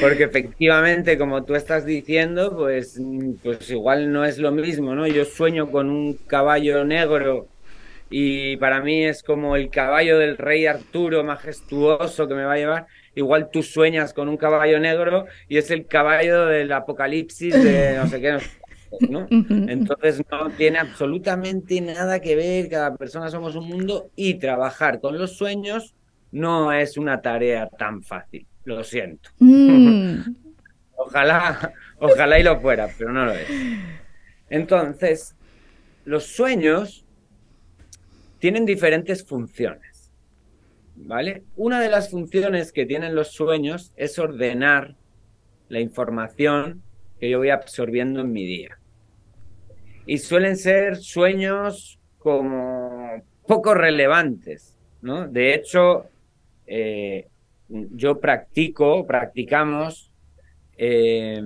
Porque efectivamente, como tú estás diciendo, pues, pues igual no es lo mismo, ¿no? Yo sueño con un caballo negro y para mí es como el caballo del rey Arturo majestuoso que me va a llevar. Igual tú sueñas con un caballo negro y es el caballo del apocalipsis de no sé qué. No Entonces no tiene absolutamente nada que ver, cada persona somos un mundo y trabajar con los sueños no es una tarea tan fácil lo siento. Mm. ojalá, ojalá y lo fuera, pero no lo es. Entonces, los sueños tienen diferentes funciones, ¿vale? Una de las funciones que tienen los sueños es ordenar la información que yo voy absorbiendo en mi día. Y suelen ser sueños como poco relevantes, ¿no? De hecho, eh, yo practico, practicamos eh,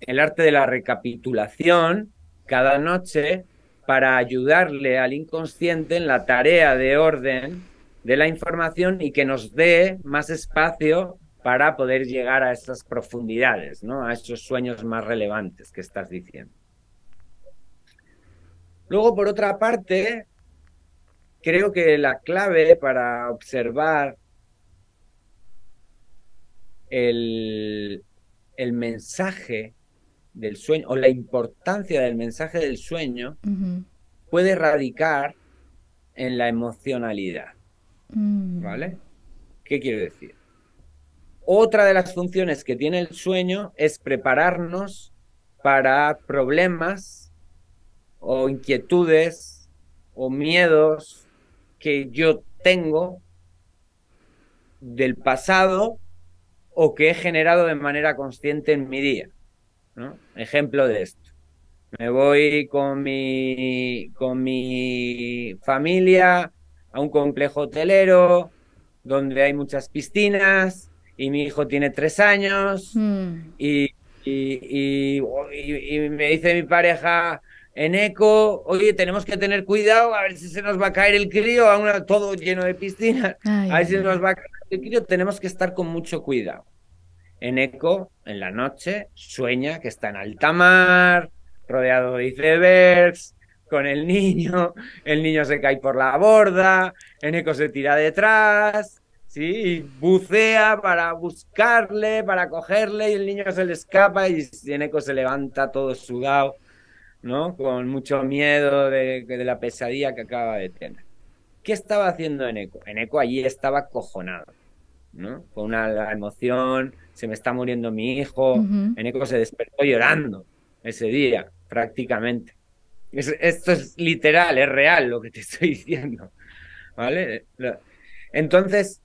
el arte de la recapitulación cada noche para ayudarle al inconsciente en la tarea de orden de la información y que nos dé más espacio para poder llegar a esas profundidades, ¿no? a esos sueños más relevantes que estás diciendo. Luego, por otra parte, creo que la clave para observar el, mensaje del sueño o la importancia del mensaje del sueño puede radicar en la emocionalidad. Mm. ¿Vale? ¿Qué quiero decir? Otra de las funciones que tiene el sueño es prepararnos para problemas o inquietudes o miedos que yo tengo del pasado o que he generado de manera consciente en mi día. Ejemplo de esto. Me voy con mi, con mi familia a un complejo hotelero donde hay muchas piscinas y mi hijo tiene tres años hmm. y, y, me dice mi pareja en eco, oye, tenemos que tener cuidado a ver si se nos va a caer el crío, aún todo lleno de piscinas, a ver si se nos va a caer tenemos que estar con mucho cuidado. en eco en la noche, sueña que está en alta mar, rodeado de icebergs, con el niño, el niño se cae por la borda, eco se tira detrás, ¿sí? Y bucea para buscarle, para cogerle, y el niño se le escapa y eco se levanta todo sudado, ¿no? Con mucho miedo de, la pesadilla que acaba de tener. ¿Qué estaba haciendo en eco en eco allí estaba cojonado con una emoción, se me está muriendo mi hijo, En eco se despertó llorando ese día, prácticamente. esto es literal, es real lo que te estoy diciendo, ¿vale? Entonces,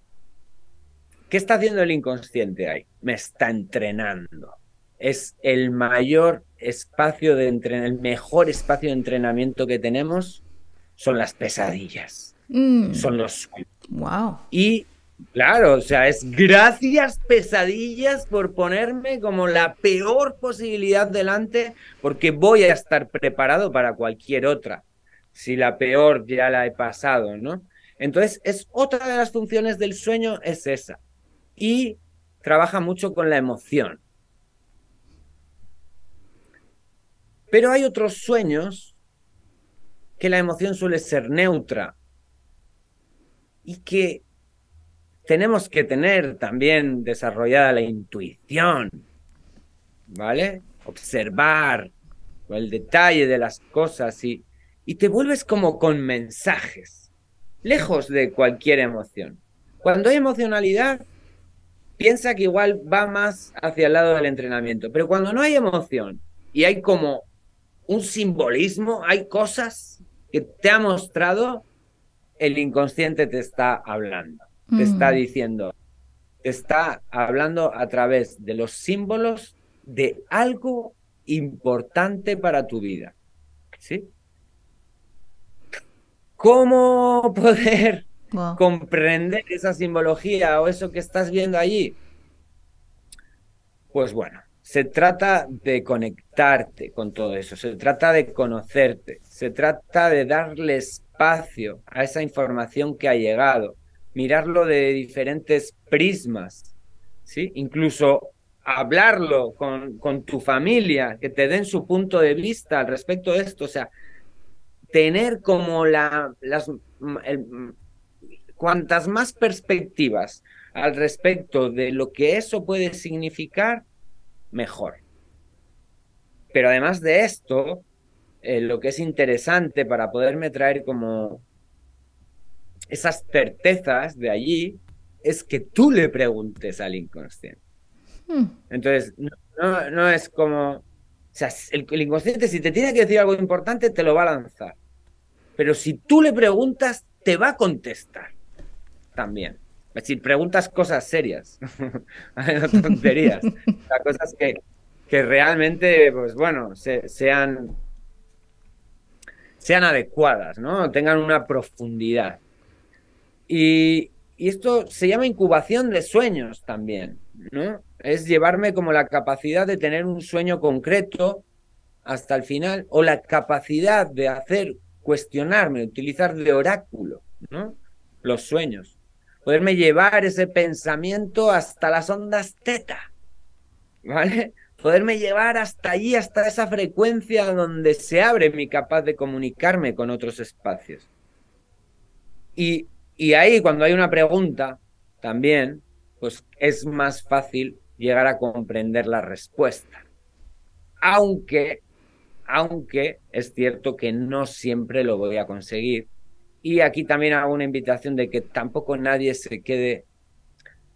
¿qué está haciendo el inconsciente ahí? Me está entrenando. Es el mayor espacio de entrenamiento, el mejor espacio de entrenamiento que tenemos son las pesadillas, mm. son los... Wow. Y Claro, o sea, es gracias pesadillas por ponerme como la peor posibilidad delante, porque voy a estar preparado para cualquier otra, si la peor ya la he pasado, ¿no? Entonces, es otra de las funciones del sueño, es esa. Y trabaja mucho con la emoción. Pero hay otros sueños que la emoción suele ser neutra y que tenemos que tener también desarrollada la intuición, ¿vale? Observar el detalle de las cosas y, y te vuelves como con mensajes, lejos de cualquier emoción. Cuando hay emocionalidad, piensa que igual va más hacia el lado del entrenamiento, pero cuando no hay emoción y hay como un simbolismo, hay cosas que te ha mostrado, el inconsciente te está hablando te está mm. diciendo, te está hablando a través de los símbolos de algo importante para tu vida. ¿Sí? ¿Cómo poder comprender esa simbología o eso que estás viendo allí? Pues bueno, se trata de conectarte con todo eso, se trata de conocerte, se trata de darle espacio a esa información que ha llegado, mirarlo de diferentes prismas, ¿sí? Incluso hablarlo con, tu familia, que te den su punto de vista al respecto de esto, o sea, tener como la, las, mm, mm, cuantas más perspectivas al respecto de lo que eso puede significar, mejor. Pero además de esto, eh, lo que es interesante para poderme traer como esas certezas de allí es que tú le preguntes al inconsciente. Hmm. Entonces, no, es como... O sea, el, inconsciente si te tiene que decir algo importante, te lo va a lanzar. Pero si tú le preguntas, te va a contestar también. Es decir, preguntas cosas serias, no tonterías, cosas que, realmente, pues bueno, sean, sean adecuadas, ¿no? Tengan una profundidad. Y, esto se llama incubación de sueños también, ¿no? Es llevarme como la capacidad de tener un sueño concreto hasta el final o la capacidad de hacer cuestionarme, utilizar de oráculo, ¿no? Los sueños. Poderme llevar ese pensamiento hasta las ondas teta, ¿vale? Poderme llevar hasta allí, hasta esa frecuencia donde se abre mi capaz de comunicarme con otros espacios. Y y ahí cuando hay una pregunta también, pues es más fácil llegar a comprender la respuesta. Aunque, aunque es cierto que no siempre lo voy a conseguir. Y aquí también hago una invitación de que tampoco nadie se quede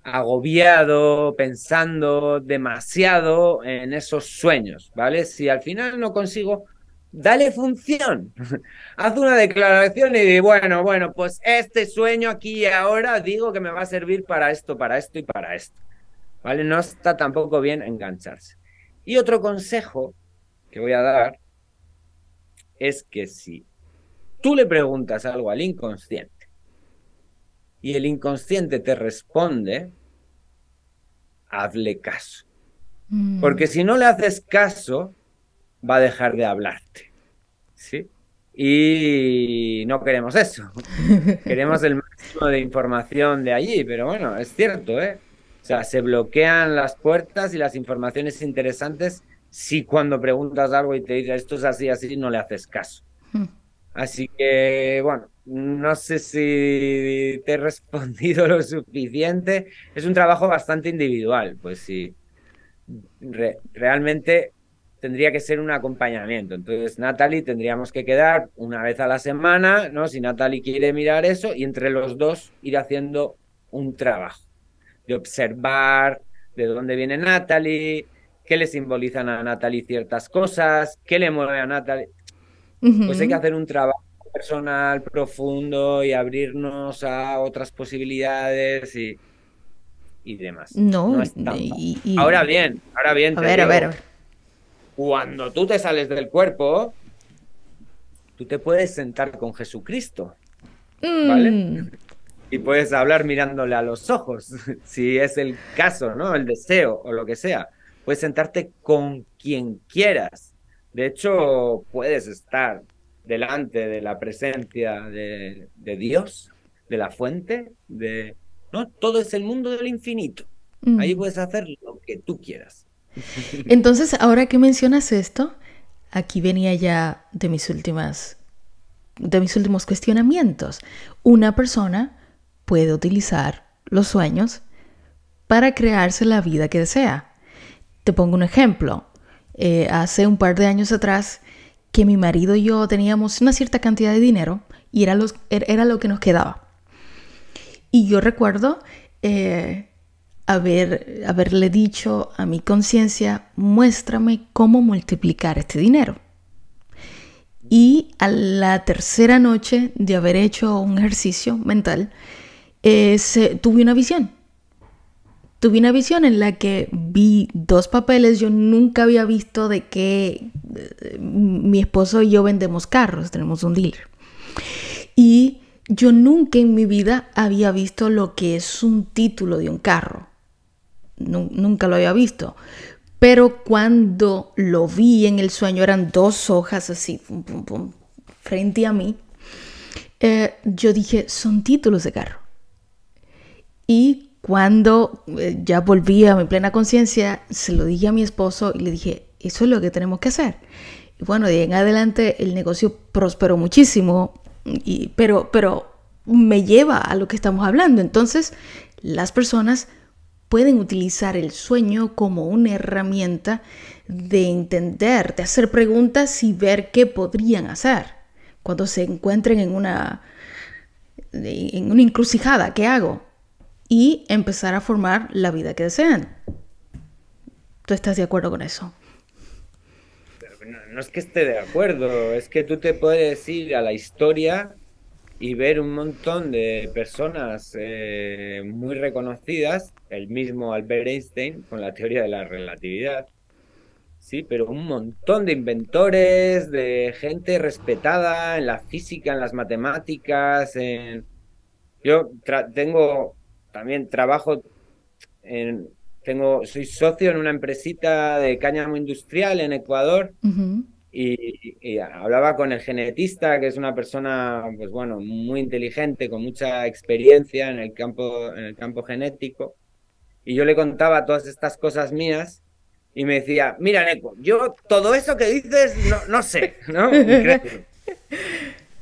agobiado, pensando demasiado en esos sueños, ¿vale? Si al final no consigo, dale función. Haz una declaración y di, bueno, bueno, pues este sueño aquí y ahora digo que me va a servir para esto, para esto y para esto. ¿Vale? No está tampoco bien engancharse. Y otro consejo que voy a dar es que si tú le preguntas algo al inconsciente y el inconsciente te responde, hazle caso. Mm. Porque si no le haces caso, va a dejar de hablarte. ¿Sí? Y no queremos eso. queremos el máximo de información de allí, pero bueno, es cierto, ¿eh? O sea, se bloquean las puertas y las informaciones interesantes si cuando preguntas algo y te dice esto es así, así, no le haces caso. Hmm. Así que, bueno, no sé si te he respondido lo suficiente. Es un trabajo bastante individual, pues sí. realmente tendría que ser un acompañamiento. Entonces, Natalie tendríamos que quedar una vez a la semana, ¿no? Si Natalie quiere mirar eso, y entre los dos ir haciendo un trabajo de observar de dónde viene Natalie, qué le simbolizan a Natalie ciertas cosas, qué le mueve a Natalie. Pues hay que hacer un trabajo personal profundo y abrirnos a otras posibilidades y, y demás. No, ahora bien, ahora bien. a ver, a ver cuando tú te sales del cuerpo, tú te puedes sentar con Jesucristo. ¿Vale? Mm. Y puedes hablar mirándole a los ojos, si es el caso, ¿no? El deseo o lo que sea. Puedes sentarte con quien quieras. De hecho, puedes estar delante de la presencia de, Dios, de la fuente, de... No, todo es el mundo del infinito. Ahí mm. puedes hacer lo que tú quieras. Entonces, ahora que mencionas esto, aquí venía ya de mis últimas de mis últimos cuestionamientos. Una persona puede utilizar los sueños para crearse la vida que desea. Te pongo un ejemplo. Eh, hace un par de años atrás que mi marido y yo teníamos una cierta cantidad de dinero y era, er, era lo que nos quedaba. Y yo recuerdo eh, haber, haberle dicho a mi conciencia, muéstrame cómo multiplicar este dinero. Y a la tercera noche de haber hecho un ejercicio mental, eh, se, tuve una visión. Tuve una visión en la que vi dos papeles. Yo nunca había visto de que eh, mi esposo y yo vendemos carros, tenemos un dealer. Y yo nunca en mi vida había visto lo que es un título de un carro nunca lo había visto. Pero cuando lo vi en el sueño, eran dos hojas así, frente a mí, eh, yo dije, son títulos de carro. Y cuando eh, ya volví a mi plena conciencia, se lo dije a mi esposo y le dije, eso es lo que tenemos que hacer. Y bueno, de en adelante el negocio prosperó muchísimo, pero, pero me lleva a lo que estamos hablando. Entonces, las personas pueden utilizar el sueño como una herramienta de entender, de hacer preguntas y ver qué podrían hacer cuando se encuentren en una, en una encrucijada, ¿qué hago? Y empezar a formar la vida que desean. ¿Tú estás de acuerdo con eso? No, no es que esté de acuerdo, es que tú te puedes ir a la historia y ver un montón de personas eh, muy reconocidas, el mismo Albert Einstein con la teoría de la relatividad, sí, pero un montón de inventores, de gente respetada en la física, en las matemáticas, Yo tengo, también trabajo en... Tengo, soy socio en una empresita de cáñamo industrial en Ecuador y, hablaba con el genetista, que es una persona, pues bueno, muy inteligente, con mucha experiencia en el campo, en el campo genético. Y yo le contaba todas estas cosas mías y me decía, mira, Neko, yo todo eso que dices no, no sé, ¿no?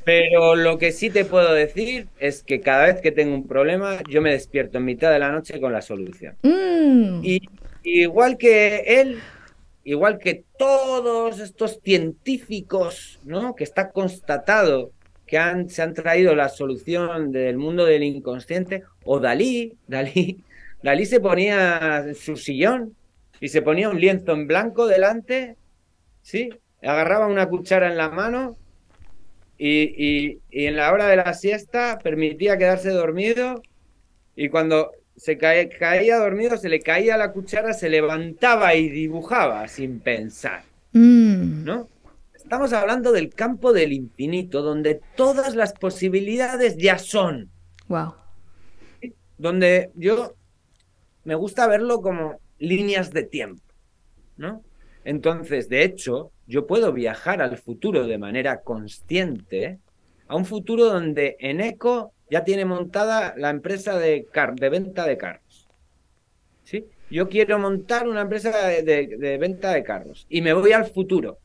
Pero lo que sí te puedo decir es que cada vez que tengo un problema, yo me despierto en mitad de la noche con la solución. Mm. Y igual que él, igual que todos estos científicos, ¿no? Que está constatado que se han traído la solución del mundo del inconsciente, o Dalí, Dalí, Dalí se ponía en su sillón y se ponía un lienzo en blanco delante, ¿sí? Agarraba una cuchara en la mano y en la hora de la siesta permitía quedarse dormido y cuando se caía dormido, se le caía la cuchara, se levantaba y dibujaba sin pensar. Mm. ¿No? Estamos hablando del campo del infinito, donde todas las posibilidades ya son. Wow. Donde yo me gusta verlo como líneas de tiempo, ¿no? Entonces, de hecho, yo puedo viajar al futuro de manera consciente, a un futuro donde en eco ya tiene montada la empresa de, de venta de carros. ¿Sí? Yo quiero montar una empresa de, venta de carros y me voy al futuro.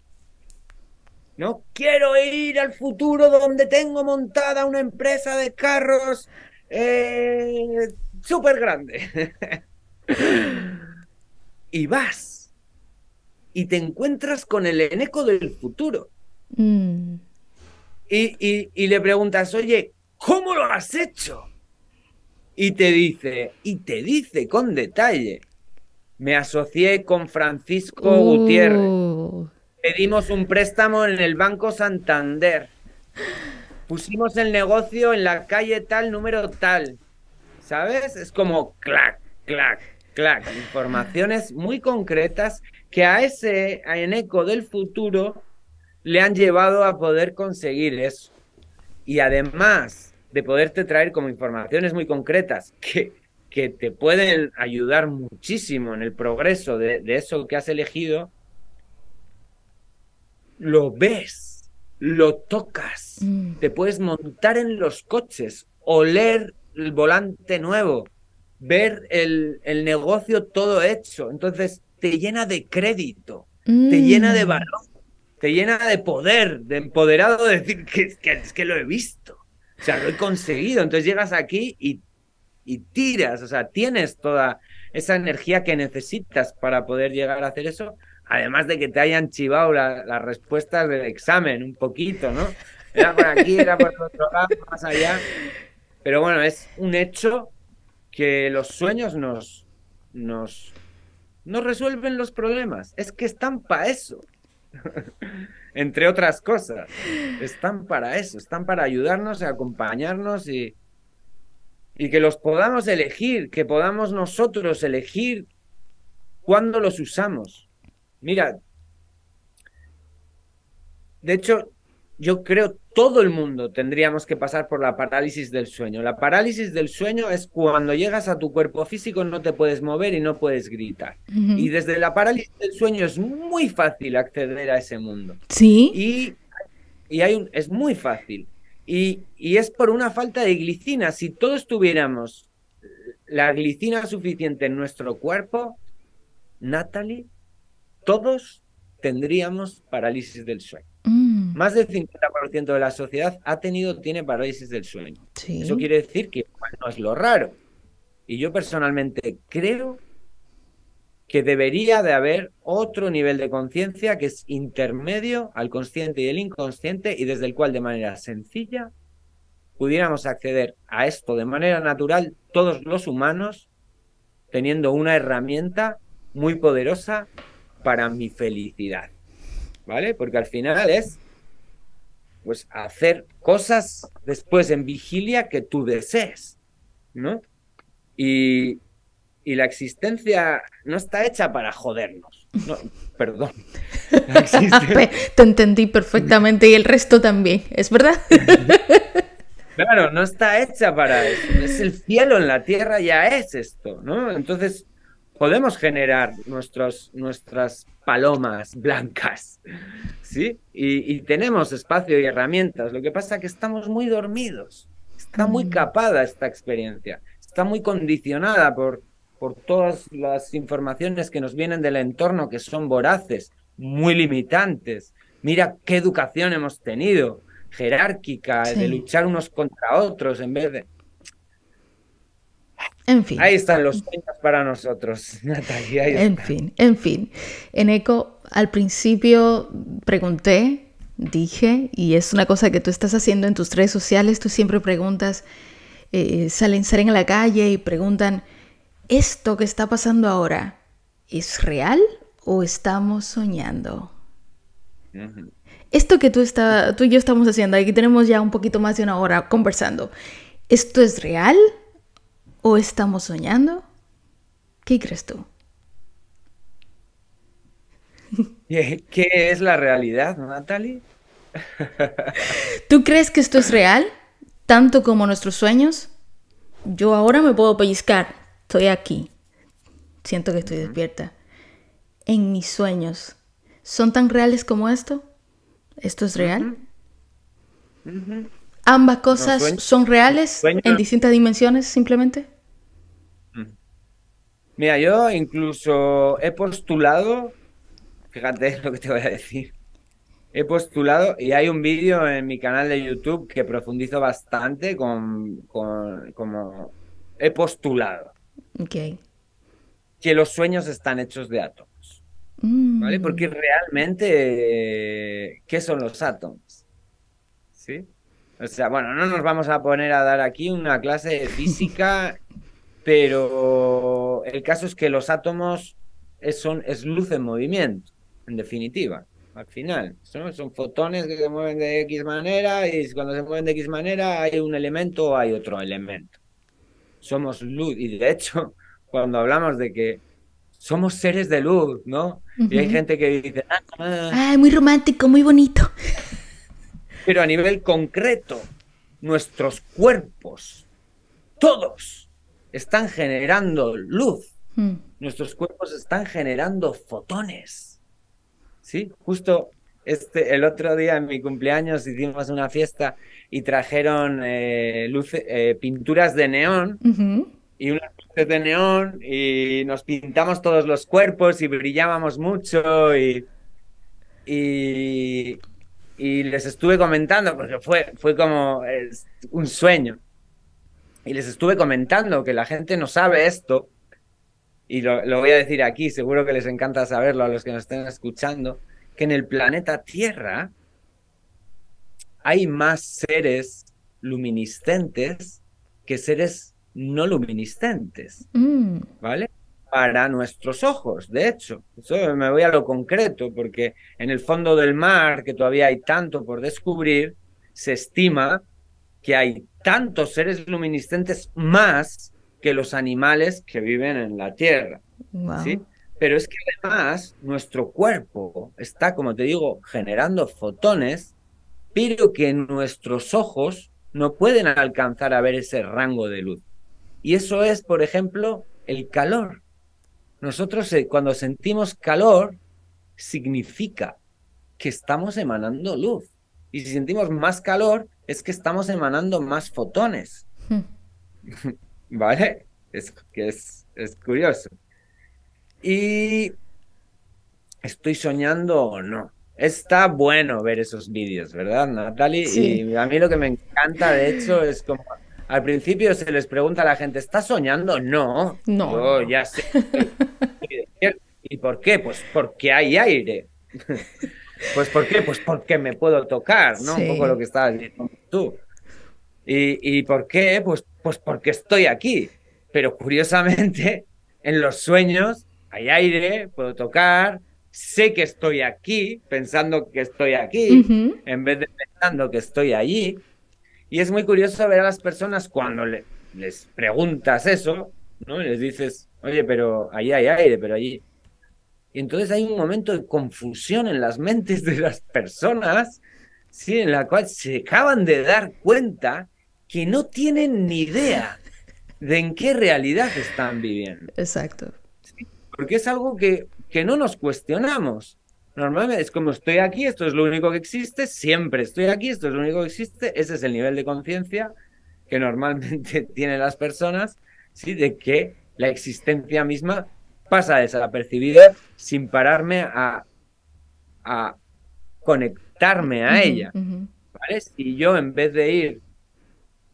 No quiero ir al futuro donde tengo montada una empresa de carros eh, súper grande. y vas y te encuentras con el eneco del futuro. Mm. y le preguntas, oye, ¿cómo lo has hecho? Y te dice, y te dice con detalle, me asocié con Francisco uh. Gutiérrez, pedimos un préstamo en el Banco Santander, pusimos el negocio en la calle tal, número tal, ¿sabes? Es como clac, clac, clac, informaciones muy concretas que a ese a Eneco del futuro le han llevado a poder conseguir eso. Y además, de poderte traer como informaciones muy concretas que, que te pueden ayudar muchísimo en el progreso de, eso que has elegido, lo ves, lo tocas, mm. te puedes montar en los coches, oler el volante nuevo, ver el, negocio todo hecho. Entonces te llena de crédito, te mm. llena de valor, te llena de poder, de empoderado de decir que, es que lo he visto. O sea, lo he conseguido. Entonces llegas aquí y, tiras, o sea, tienes toda esa energía que necesitas para poder llegar a hacer eso. Además de que te hayan chivado las respuestas del examen un poquito, ¿no? Era por aquí, era por otro lado, más allá. Pero bueno, es un hecho que los sueños nos, nos, nos resuelven los problemas. Es que están para eso. Entre otras cosas. Están para eso, están para ayudarnos, acompañarnos y, y que los podamos elegir, que podamos nosotros elegir cuándo los usamos. Mira, de hecho, yo creo todo el mundo tendríamos que pasar por la parálisis del sueño. La parálisis del sueño es cuando llegas a tu cuerpo físico no te puedes mover y no puedes gritar. Y desde la parálisis del sueño es muy fácil acceder a ese mundo. Sí. Y, hay es muy fácil. Y, y es por una falta de glicina. Si todos tuviéramos la glicina suficiente en nuestro cuerpo, Natalie, todos tendríamos parálisis del sueño más del 50% de la sociedad ha tenido tiene parálisis del sueño. Eso quiere decir que no es lo raro. Y yo personalmente creo que debería de haber otro nivel de conciencia que es intermedio al consciente y el inconsciente y desde el cual de manera sencilla pudiéramos acceder a esto de manera natural todos los humanos teniendo una herramienta muy poderosa para mi felicidad. ¿Vale? Porque al final es pues hacer cosas después en vigilia que tú desees, ¿no? Y, y la existencia no está hecha para jodernos. perdón. Ah, te entendí perfectamente y el resto también, ¿es verdad? claro, no está hecha para eso. Es el cielo en la tierra, ya es esto, ¿no? Entonces, podemos generar nuestras palomas blancas, ¿sí? Y, tenemos espacio y herramientas. Lo que pasa es que estamos muy dormidos, está muy mm. capada esta experiencia, está muy condicionada por, por todas las informaciones que nos vienen del entorno, que son voraces, muy limitantes. Mira qué educación hemos tenido, jerárquica, de luchar unos contra otros en vez de... En fin. Ahí están los sueños para nosotros, Natalia. en fin, en fin. En ECO, al principio pregunté, dije, y es una cosa que tú estás haciendo en tus redes sociales, tú siempre preguntas, eh, salen, salen a la calle y preguntan, ¿esto que está pasando ahora es real o estamos soñando? Esto que tú, está, tú y yo estamos haciendo, aquí tenemos ya un poquito más de una hora conversando, ¿esto es real? ¿O estamos soñando? ¿Qué crees tú? ¿Qué es la realidad, Natalie? ¿Tú crees que esto es real? ¿Tanto como nuestros sueños? Yo ahora me puedo pellizcar. Estoy aquí. Siento que estoy despierta. En mis sueños. ¿Son tan reales como esto? ¿Esto es real? Ambas cosas son reales en distintas dimensiones simplemente. Mira, yo incluso he postulado, fíjate lo que te voy a decir, he postulado y hay un vídeo en mi canal de YouTube que profundizo bastante con, con como he postulado. Que los sueños están hechos de átomos. ¿Vale? Mm. Porque realmente, ¿qué son los átomos? ¿Sí? O sea, bueno, no nos vamos a poner a dar aquí una clase de física pero el caso es que los átomos son, es luz en movimiento, en definitiva, al final. Son, fotones que se mueven de X manera y cuando se mueven de X manera hay un elemento o hay otro elemento. Somos luz y de hecho cuando hablamos de que somos seres de luz, ¿no? Y hay gente que dice, ah, ah". Ay, muy romántico, muy bonito. Pero a nivel concreto, nuestros cuerpos, todos están generando luz. Hmm. Nuestros cuerpos están generando fotones. Sí, justo este, el otro día en mi cumpleaños hicimos una fiesta y trajeron eh, eh, pinturas de neón y unas luces de neón y nos pintamos todos los cuerpos y brillábamos mucho y, y, les estuve comentando porque fue, fue como un sueño y les estuve comentando que la gente no sabe esto, y lo, voy a decir aquí, seguro que les encanta saberlo a los que nos estén escuchando, que en el planeta Tierra hay más seres luminiscentes que seres no luminiscentes, mm. ¿vale? Para nuestros ojos, de hecho. me voy a lo concreto, porque en el fondo del mar, que todavía hay tanto por descubrir, se estima que hay tantos seres luminiscentes más que los animales que viven en la Tierra. ¿sí? Pero es que además nuestro cuerpo está, como te digo, generando fotones, pero que nuestros ojos no pueden alcanzar a ver ese rango de luz. Y eso es, por ejemplo, el calor. Nosotros eh, cuando sentimos calor, significa que estamos emanando luz. Y si sentimos más calor, es que estamos emanando más fotones. Hmm. ¿Vale? Es, es, es curioso. Y estoy soñando o no. Está bueno ver esos vídeos, ¿verdad, Natalie? Y a mí lo que me encanta, de hecho, es como al principio se les pregunta a la gente, ¿estás soñando? No. No. ya sé. ¿Y por qué? Pues porque hay aire. Pues ¿por qué? Pues porque me puedo tocar, ¿no? Un poco lo que estabas diciendo tú. ¿Y, por qué? Pues, pues porque estoy aquí. Pero curiosamente, en los sueños hay aire, puedo tocar, sé que estoy aquí, pensando que estoy aquí, en vez de pensando que estoy allí. Y es muy curioso ver a las personas cuando les preguntas eso, ¿no? les dices, oye, pero allí hay aire, pero allí y entonces hay un momento de confusión en las mentes de las personas, ¿sí? en la cual se acaban de dar cuenta que no tienen ni idea de en qué realidad están viviendo. Exacto. Porque es algo que, no nos cuestionamos. Normalmente es como estoy aquí, esto es lo único que existe, siempre estoy aquí, esto es lo único que existe, ese es el nivel de conciencia que normalmente tienen las personas, ¿sí? de que la existencia misma pasa desapercibida sin pararme a, conectarme a ella. ¿vale? Y yo en vez de ir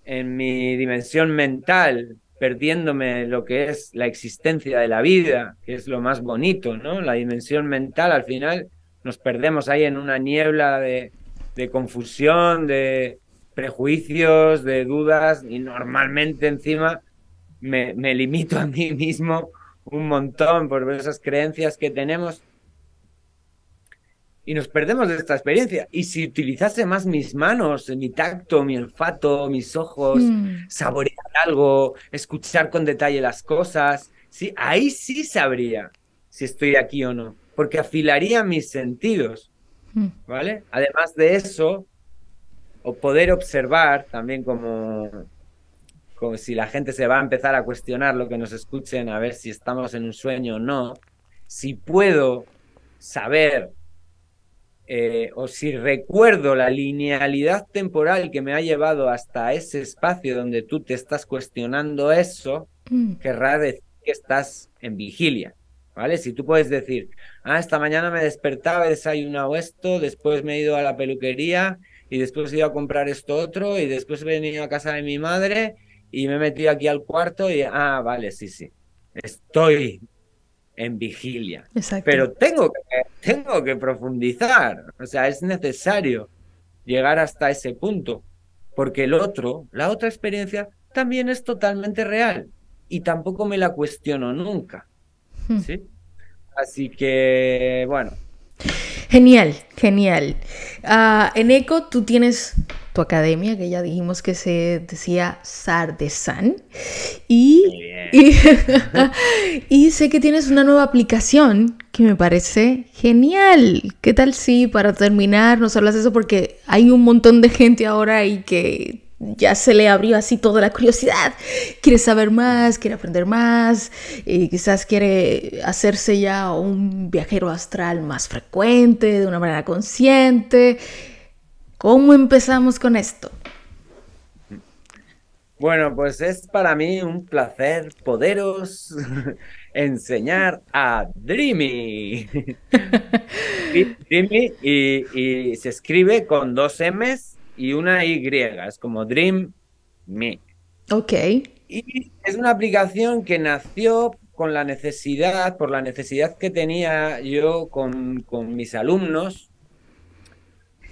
en mi dimensión mental, perdiéndome lo que es la existencia de la vida, que es lo más bonito, ¿no? La dimensión mental al final nos perdemos ahí en una niebla de, confusión, de prejuicios, de dudas, y normalmente encima me, me limito a mí mismo un montón por esas creencias que tenemos y nos perdemos de esta experiencia. Y si utilizase más mis manos, mi tacto, mi olfato, mis ojos, mm. saborear algo, escuchar con detalle las cosas, sí, ahí sí sabría si estoy aquí o no, porque afilaría mis sentidos, mm. ¿vale? Además de eso, o poder observar también como como si la gente se va a empezar a cuestionar lo que nos escuchen, a ver si estamos en un sueño o no, si puedo saber eh, o si recuerdo la linealidad temporal que me ha llevado hasta ese espacio donde tú te estás cuestionando eso, que mm. querrá decir que estás en vigilia. ¿Vale? Si tú puedes decir, ah, esta mañana me despertaba, he desayunado esto, después me he ido a la peluquería y después he ido a comprar esto otro y después he venido a casa de mi madre y me he metido aquí al cuarto y, ah, vale, sí, sí, estoy en vigilia. Pero tengo que, tengo que profundizar, o sea, es necesario llegar hasta ese punto, porque el otro, la otra experiencia, también es totalmente real y tampoco me la cuestiono nunca. Hmm. ¿sí? Así que, bueno. Genial, genial. Ah, en ECO tú tienes academia, que ya dijimos que se decía Sardesan. Y, y, y, sé que tienes una nueva aplicación que me parece genial. ¿Qué tal si para terminar nos hablas de eso? Porque hay un montón de gente ahora y que ya se le abrió así toda la curiosidad. Quiere saber más, quiere aprender más, y quizás quiere hacerse ya un viajero astral más frecuente, de una manera consciente. ¿Cómo empezamos con esto? Bueno, pues es para mí un placer poderos enseñar a Dreamy. Dreamy y, se escribe con dos M's y una Y, es como Dreamy. Ok. Y es una aplicación que nació con la necesidad, por la necesidad que tenía yo con mis alumnos.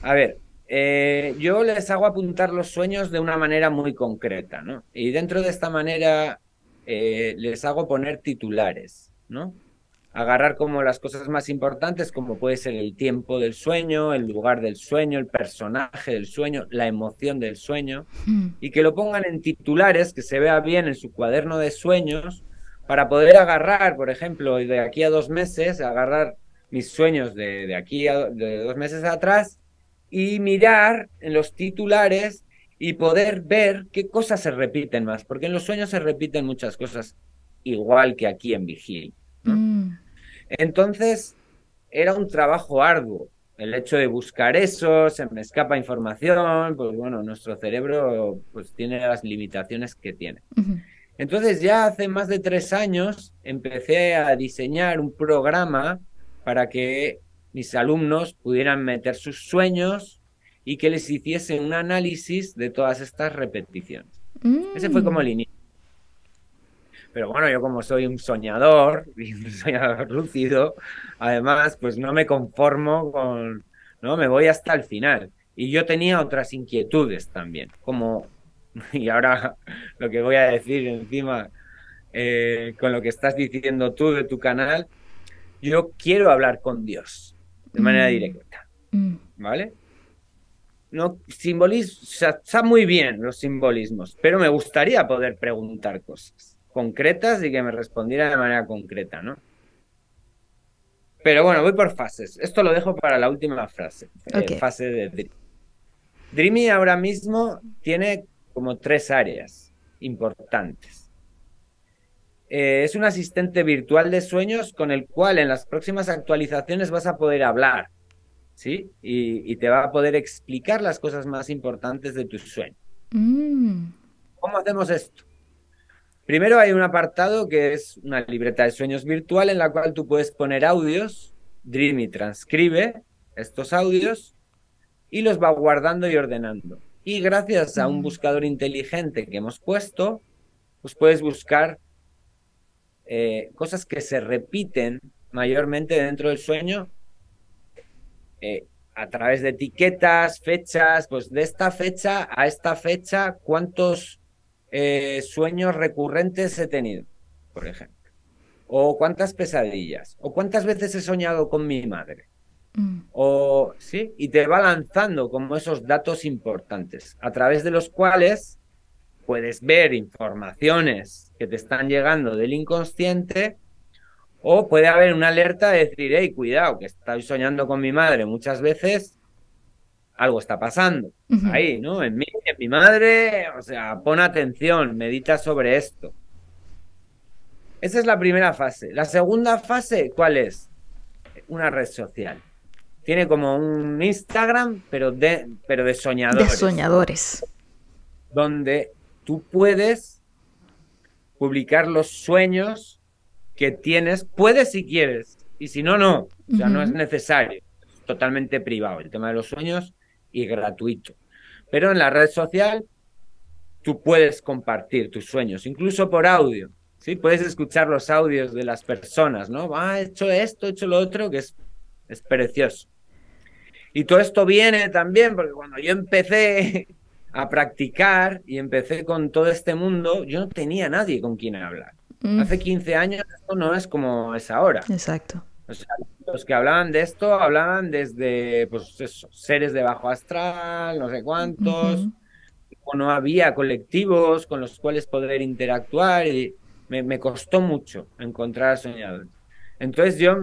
A ver, eh, yo les hago apuntar los sueños de una manera muy concreta, ¿no? Y dentro de esta manera eh, les hago poner titulares, ¿no? Agarrar como las cosas más importantes, como puede ser el tiempo del sueño, el lugar del sueño, el personaje del sueño, la emoción del sueño, hmm. y que lo pongan en titulares, que se vea bien en su cuaderno de sueños, para poder agarrar, por ejemplo, de aquí a dos meses, agarrar mis sueños de, aquí a de dos meses atrás y mirar en los titulares y poder ver qué cosas se repiten más, porque en los sueños se repiten muchas cosas, igual que aquí en Vigil. Mm. Entonces, era un trabajo arduo. El hecho de buscar eso, se me escapa información, pues bueno, nuestro cerebro pues tiene las limitaciones que tiene. Entonces ya hace más de tres años empecé a diseñar un programa para que mis alumnos pudieran meter sus sueños y que les hiciesen un análisis de todas estas repeticiones. Ese fue como el mm. inicio. Pero bueno, yo como soy un soñador, y un soñador lúcido, además, pues no me conformo con, no, me voy hasta el final. Y yo tenía otras inquietudes también, como, y ahora lo que voy a decir encima, eh, con lo que estás diciendo tú de tu canal, yo quiero hablar con Dios de manera mm. directa. Mm. ¿Vale? No, simboliz está muy bien los simbolismos, pero me gustaría poder preguntar cosas concretas y que me respondieran de manera concreta, ¿no? Pero bueno, voy por fases. Esto lo dejo para la última frase. Eh, fase de Dreamy. Dreamy ahora mismo tiene como tres áreas importantes. Eh, es un asistente virtual de sueños con el cual en las próximas actualizaciones vas a poder hablar, ¿sí? Y, te va a poder explicar las cosas más importantes de tu sueño. Mm. ¿Cómo hacemos esto? Primero hay un apartado que es una libreta de sueños virtual en la cual tú puedes poner audios, Dreamy transcribe estos audios y los va guardando y ordenando. Y gracias a un mm. buscador inteligente que hemos puesto, pues puedes buscar eh, cosas que se repiten mayormente dentro del sueño eh, a través de etiquetas, fechas, pues de esta fecha a esta fecha, ¿cuántos eh, sueños recurrentes he tenido, por ejemplo? ¿O cuántas pesadillas? ¿O cuántas veces he soñado con mi madre? Mm. O, ¿sí? Y te va lanzando como esos datos importantes, a través de los cuales puedes ver informaciones que te están llegando del inconsciente o puede haber una alerta de decir, hey, cuidado, que estoy soñando con mi madre muchas veces, algo está pasando ahí, ¿no? En mí, en mi madre, o sea, pon atención, medita sobre esto. Esa es la primera fase. La segunda fase, ¿cuál es? Una red social. Tiene como un Instagram, pero de, pero de soñadores. De soñadores. Donde tú puedes publicar los sueños que tienes, puedes si quieres, y si no, no, o sea, no es necesario, totalmente privado el tema de los sueños y gratuito. Pero en la red social tú puedes compartir tus sueños, incluso por audio, ¿sí? Puedes escuchar los audios de las personas, ¿no? Va, ah, he hecho esto, he hecho lo otro, que es, es precioso. Y todo esto viene también, porque cuando yo empecé a practicar y empecé con todo este mundo, yo no tenía nadie con quien hablar. Mm. Hace 15 años no es como es ahora. Exacto. los que hablaban de esto hablaban desde pues seres de bajo astral, no sé cuántos. o no había colectivos con los cuales poder interactuar y me, me costó mucho encontrar soñadores. Entonces yo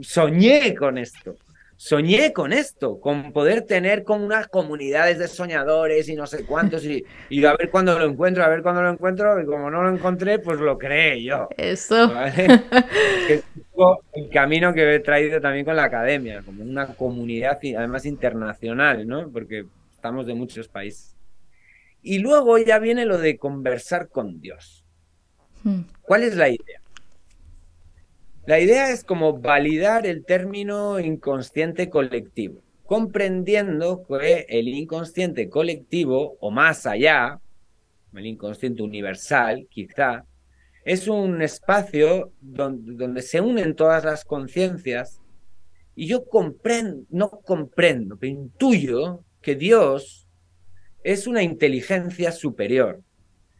soñé con esto soñé con esto, con poder tener con unas comunidades de soñadores y no sé cuántos, y, a ver cuándo lo encuentro, a ver cuándo lo encuentro, y como no lo encontré, pues lo creé yo. Eso. el camino que he traído también con la academia, como una comunidad además internacional, ¿no? Porque estamos de muchos países. Y luego ya viene lo de conversar con Dios. Hmm. ¿Cuál es la idea? La idea es como validar el término inconsciente colectivo, comprendiendo que el inconsciente colectivo o más allá, el inconsciente universal quizá, es un espacio donde, se unen todas las conciencias y yo comprendo, no comprendo, pero intuyo que Dios es una inteligencia superior,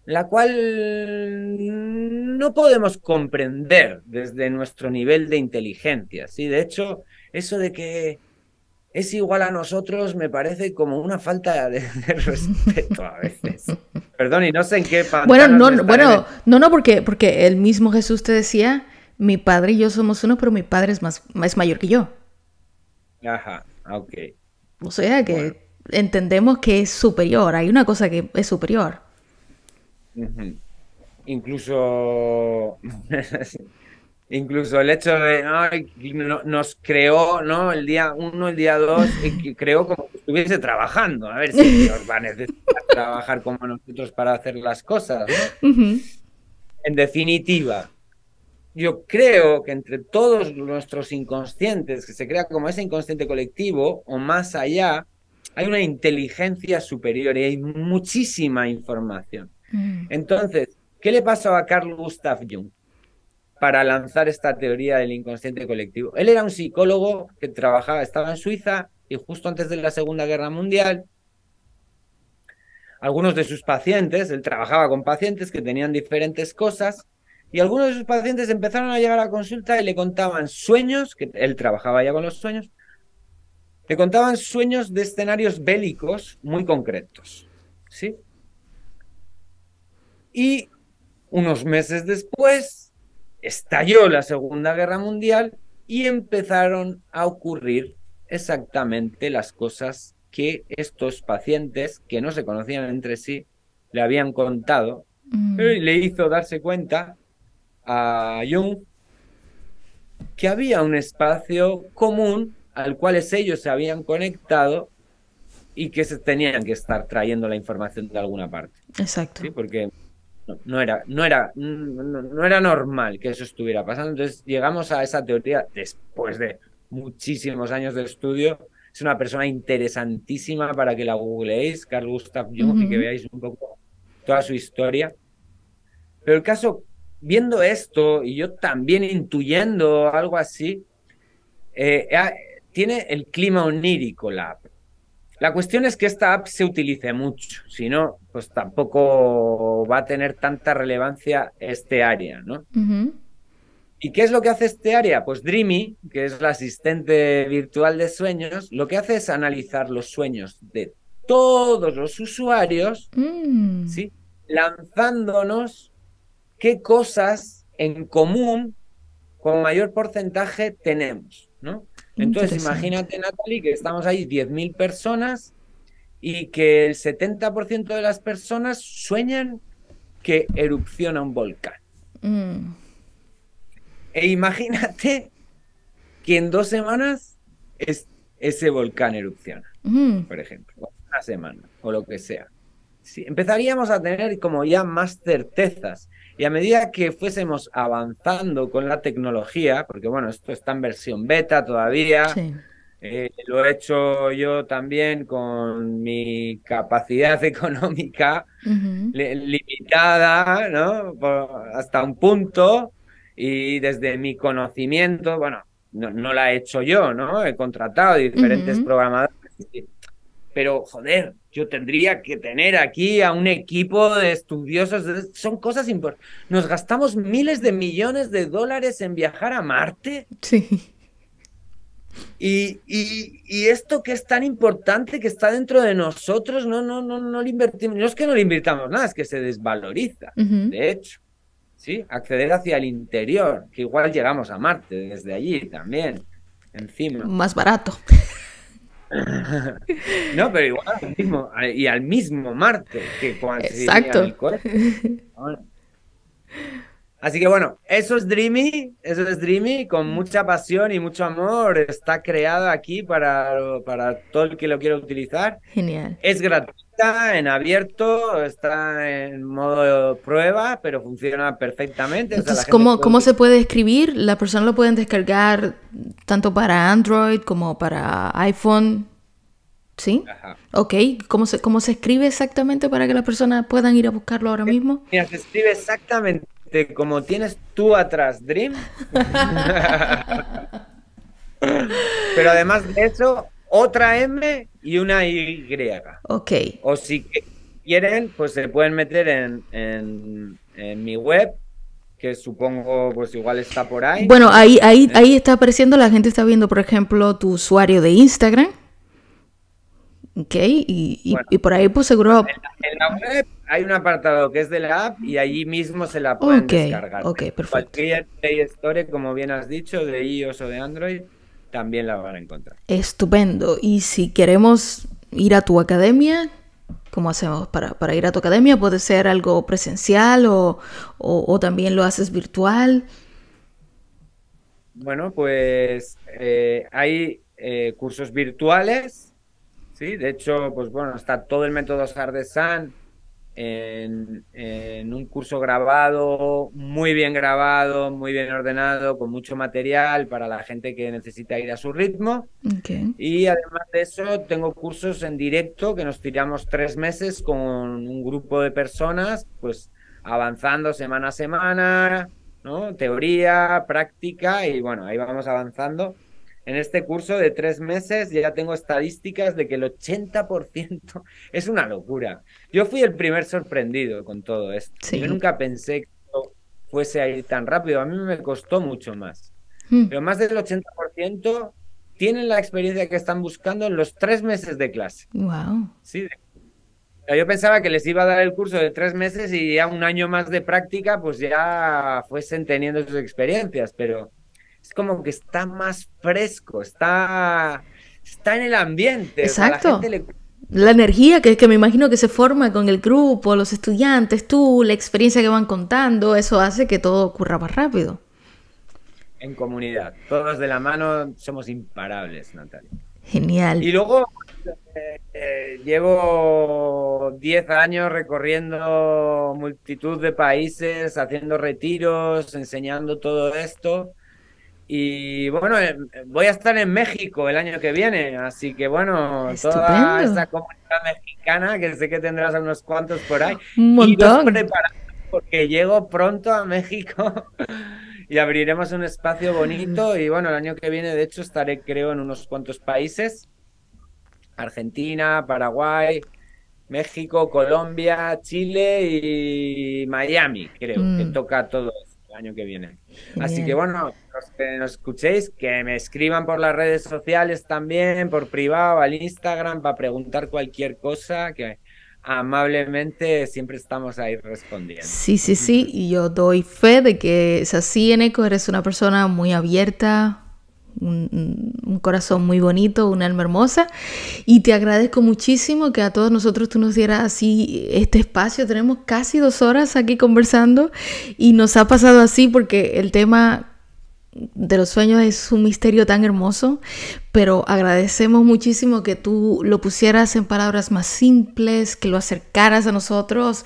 la cual no podemos comprender desde nuestro nivel de inteligencia. ¿sí? De hecho, eso de que es igual a nosotros me parece como una falta de, respeto a veces. Perdón, y no sé en qué... Bueno, no, bueno, no, no, porque, porque el mismo Jesús te decía, mi padre y yo somos uno, pero mi padre es, más, mayor que yo. Ajá, ok. O sea que entendemos que es superior, hay una cosa que es superior. Incluso. incluso el hecho de ¿no? nos creó, El día uno, el día dos, y creó como que estuviese trabajando. A ver si nos va a necesitar trabajar como nosotros para hacer las cosas. En definitiva, yo creo que entre todos nuestros inconscientes, que se crea como ese inconsciente colectivo o más allá, hay una inteligencia superior y hay muchísima información. Mm. Entonces, ¿qué le pasó a Carl Gustav Jung para lanzar esta teoría del inconsciente colectivo? Él era un psicólogo que trabajaba, estaba en Suiza y justo antes de la Segunda Guerra Mundial, algunos de sus pacientes, él trabajaba con pacientes que tenían diferentes cosas, y algunos de sus pacientes empezaron a llegar a consulta y le contaban sueños, que él trabajaba ya con los sueños, le contaban sueños de escenarios bélicos muy concretos. ¿sí? Y unos meses después estalló la Segunda Guerra Mundial y empezaron a ocurrir exactamente las cosas que estos pacientes que no se conocían entre sí le habían contado. Y mm. le hizo darse cuenta a Jung que había un espacio común al cual ellos se habían conectado y que se tenían que estar trayendo la información de alguna parte. Exacto. ¿Sí? Porque no, era, no, era, no, era normal que eso estuviera pasando. Entonces llegamos a esa teoría después de muchísimos años de estudio. Es una persona interesantísima para que la googleéis, Carl Gustav Jung, y que veáis un poco toda su historia. Pero el caso, viendo esto y yo también intuyendo algo así, eh, tiene el clima onírico la la cuestión es que esta app se utilice mucho, si no, pues tampoco va a tener tanta relevancia este área, ¿no? ¿Y qué es lo que hace este área? Pues Dreamy, que es la asistente virtual de sueños, lo que hace es analizar los sueños de todos los usuarios, mm. ¿sí? lanzándonos qué cosas en común con mayor porcentaje tenemos. ¿no? Entonces, imagínate, Natalie, que estamos ahí 10.000 personas y que el 70% de las personas sueñan que erupciona un volcán. Mm. E imagínate que en dos semanas ese volcán erupciona, mm. por ejemplo, una semana o lo que sea. Si empezaríamos a tener como ya más certezas y a medida que fuésemos avanzando con la tecnología, porque bueno, esto está en versión beta todavía, eh, lo he hecho yo también con mi capacidad económica limitada, ¿no? hasta un punto, y desde mi conocimiento, bueno, no, la he hecho yo, ¿no? He contratado diferentes programadores, pero joder, yo tendría que tener aquí a un equipo de estudiosos. Son cosas importantes. Nos gastamos miles de millones de dólares en viajar a Marte. Sí. Y, esto que es tan importante, que está dentro de nosotros, no, no, no, no invertimos. No es que no le invirtamos nada, es que se desvaloriza. De hecho, sí, acceder hacia el interior, que igual llegamos a Marte desde allí también. Encima. Más barato. No, pero igual mismo, y al mismo Marte que Exacto. Así que bueno, eso es Dreamy, eso es Dreamy, con mucha pasión y mucho amor, está creado aquí para, para todo el que lo quiera utilizar. Genial. Es gratuito está en abierto, está en modo prueba, pero funciona perfectamente. Entonces, ¿cómo, se puede escribir? ¿La persona lo pueden descargar tanto para Android como para iPhone? ¿Sí? Ajá. Ok, ¿Cómo se, ¿cómo se escribe exactamente para que la persona puedan ir a buscarlo ahora mismo? Mira, se escribe exactamente como tienes tú atrás, Dream. Pero además de eso, otra M y una Y. Ok. O si quieren, pues se pueden meter en, mi web, que supongo pues igual está por ahí. Bueno, ahí, ahí, eh. ahí está apareciendo, la gente está viendo, por ejemplo, tu usuario de Instagram. Ok, y, por ahí pues seguro... En la, web hay un apartado que es de la app y allí mismo se la pueden okay, descargar. Ok, perfecto. Cualquier Play Store, como bien has dicho, de iOS o de Android, también la van a encontrar. Estupendo. Y si queremos ir a tu academia, ¿cómo hacemos para, ir a tu academia? ¿Puede ser algo presencial o, también lo haces virtual? Bueno, pues eh, hay eh, cursos virtuales, ¿sí? De hecho, pues bueno, está todo el método Sardesan en, un curso grabado, muy bien grabado, muy bien ordenado, con mucho material para la gente que necesita ir a su ritmo. Y además de eso, tengo cursos en directo que nos tiramos tres meses con un grupo de personas, pues avanzando semana a semana, ¿no? Teoría, práctica y bueno, ahí vamos avanzando en este curso de tres meses ya tengo estadísticas de que el 80% es una locura. Yo fui el primer sorprendido con todo esto. Yo nunca pensé que fuese a ir tan rápido. A mí me costó mucho más. Hmm. Pero más del 80% tienen la experiencia que están buscando en los tres meses de clase. Wow. Sí. Yo pensaba que les iba a dar el curso de tres meses y ya un año más de práctica, pues ya fuesen teniendo sus experiencias, pero es como que está más fresco, está, está en el ambiente. Exacto. la, energía que, que me imagino que se forma con el grupo, los estudiantes, tú, la experiencia que van contando, eso hace que todo ocurra más rápido. En comunidad, todos de la mano somos imparables, Natalia. Genial. Y luego eh, eh, llevo 10 años recorriendo multitud de países, haciendo retiros, enseñando todo esto. Y bueno, eh, voy a estar en México el año que viene, así que bueno, toda esa comunidad mexicana, que sé que tendrás a unos cuantos por ahí, Un montón. porque llego pronto a México y abriremos un espacio bonito y bueno, el año que viene de hecho estaré creo en unos cuantos países, Argentina, Paraguay, México, Colombia, Chile y Miami, creo, que mm. toca todo año que viene. Así que bueno, los que nos escuchéis, que me escriban por las redes sociales también, por privado, al Instagram, para preguntar cualquier cosa, que amablemente siempre estamos ahí respondiendo. Sí, sí, sí, y yo doy fe de que es así, Eco eres una persona muy abierta, un, corazón muy bonito, una alma hermosa. Y te agradezco muchísimo que a todos nosotros tú nos dieras así este espacio. Tenemos casi dos horas aquí conversando y nos ha pasado así porque el tema de los sueños es un misterio tan hermoso, pero agradecemos muchísimo que tú lo pusieras en palabras más simples, que lo acercaras a nosotros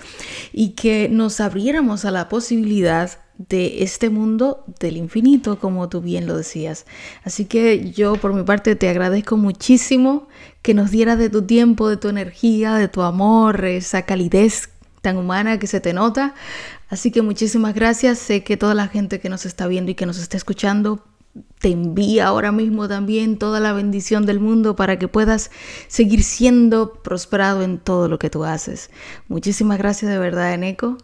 y que nos abriéramos a la posibilidad de este mundo del infinito, como tú bien lo decías. Así que yo por mi parte te agradezco muchísimo que nos dieras de tu tiempo, de tu energía, de tu amor, esa calidez tan humana que se te nota Así que muchísimas gracias. Sé que toda la gente que nos está viendo y que nos está escuchando te envía ahora mismo también toda la bendición del mundo para que puedas seguir siendo prosperado en todo lo que tú haces. Muchísimas gracias de verdad, Eneco.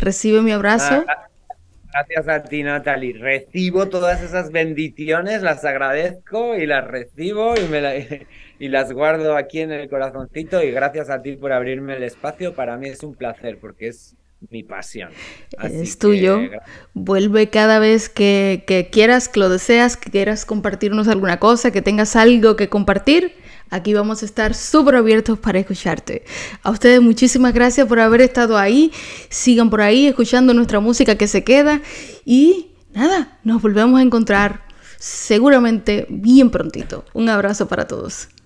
Recibe mi abrazo. Ah, ah, gracias a ti, Natalie. Recibo todas esas bendiciones, las agradezco y las recibo y, me y las guardo aquí en el corazoncito. Y gracias a ti por abrirme el espacio. Para mí es un placer porque es mi pasión. es tuyo. Vuelve cada vez que, que, quieras, que lo deseas, que quieras compartirnos alguna cosa, que tengas algo que compartir. Aquí vamos a estar súper abiertos para escucharte. A ustedes muchísimas gracias por haber estado ahí. Sigan por ahí escuchando nuestra música que se queda. Y nada, nos volvemos a encontrar seguramente bien prontito. Un abrazo para todos.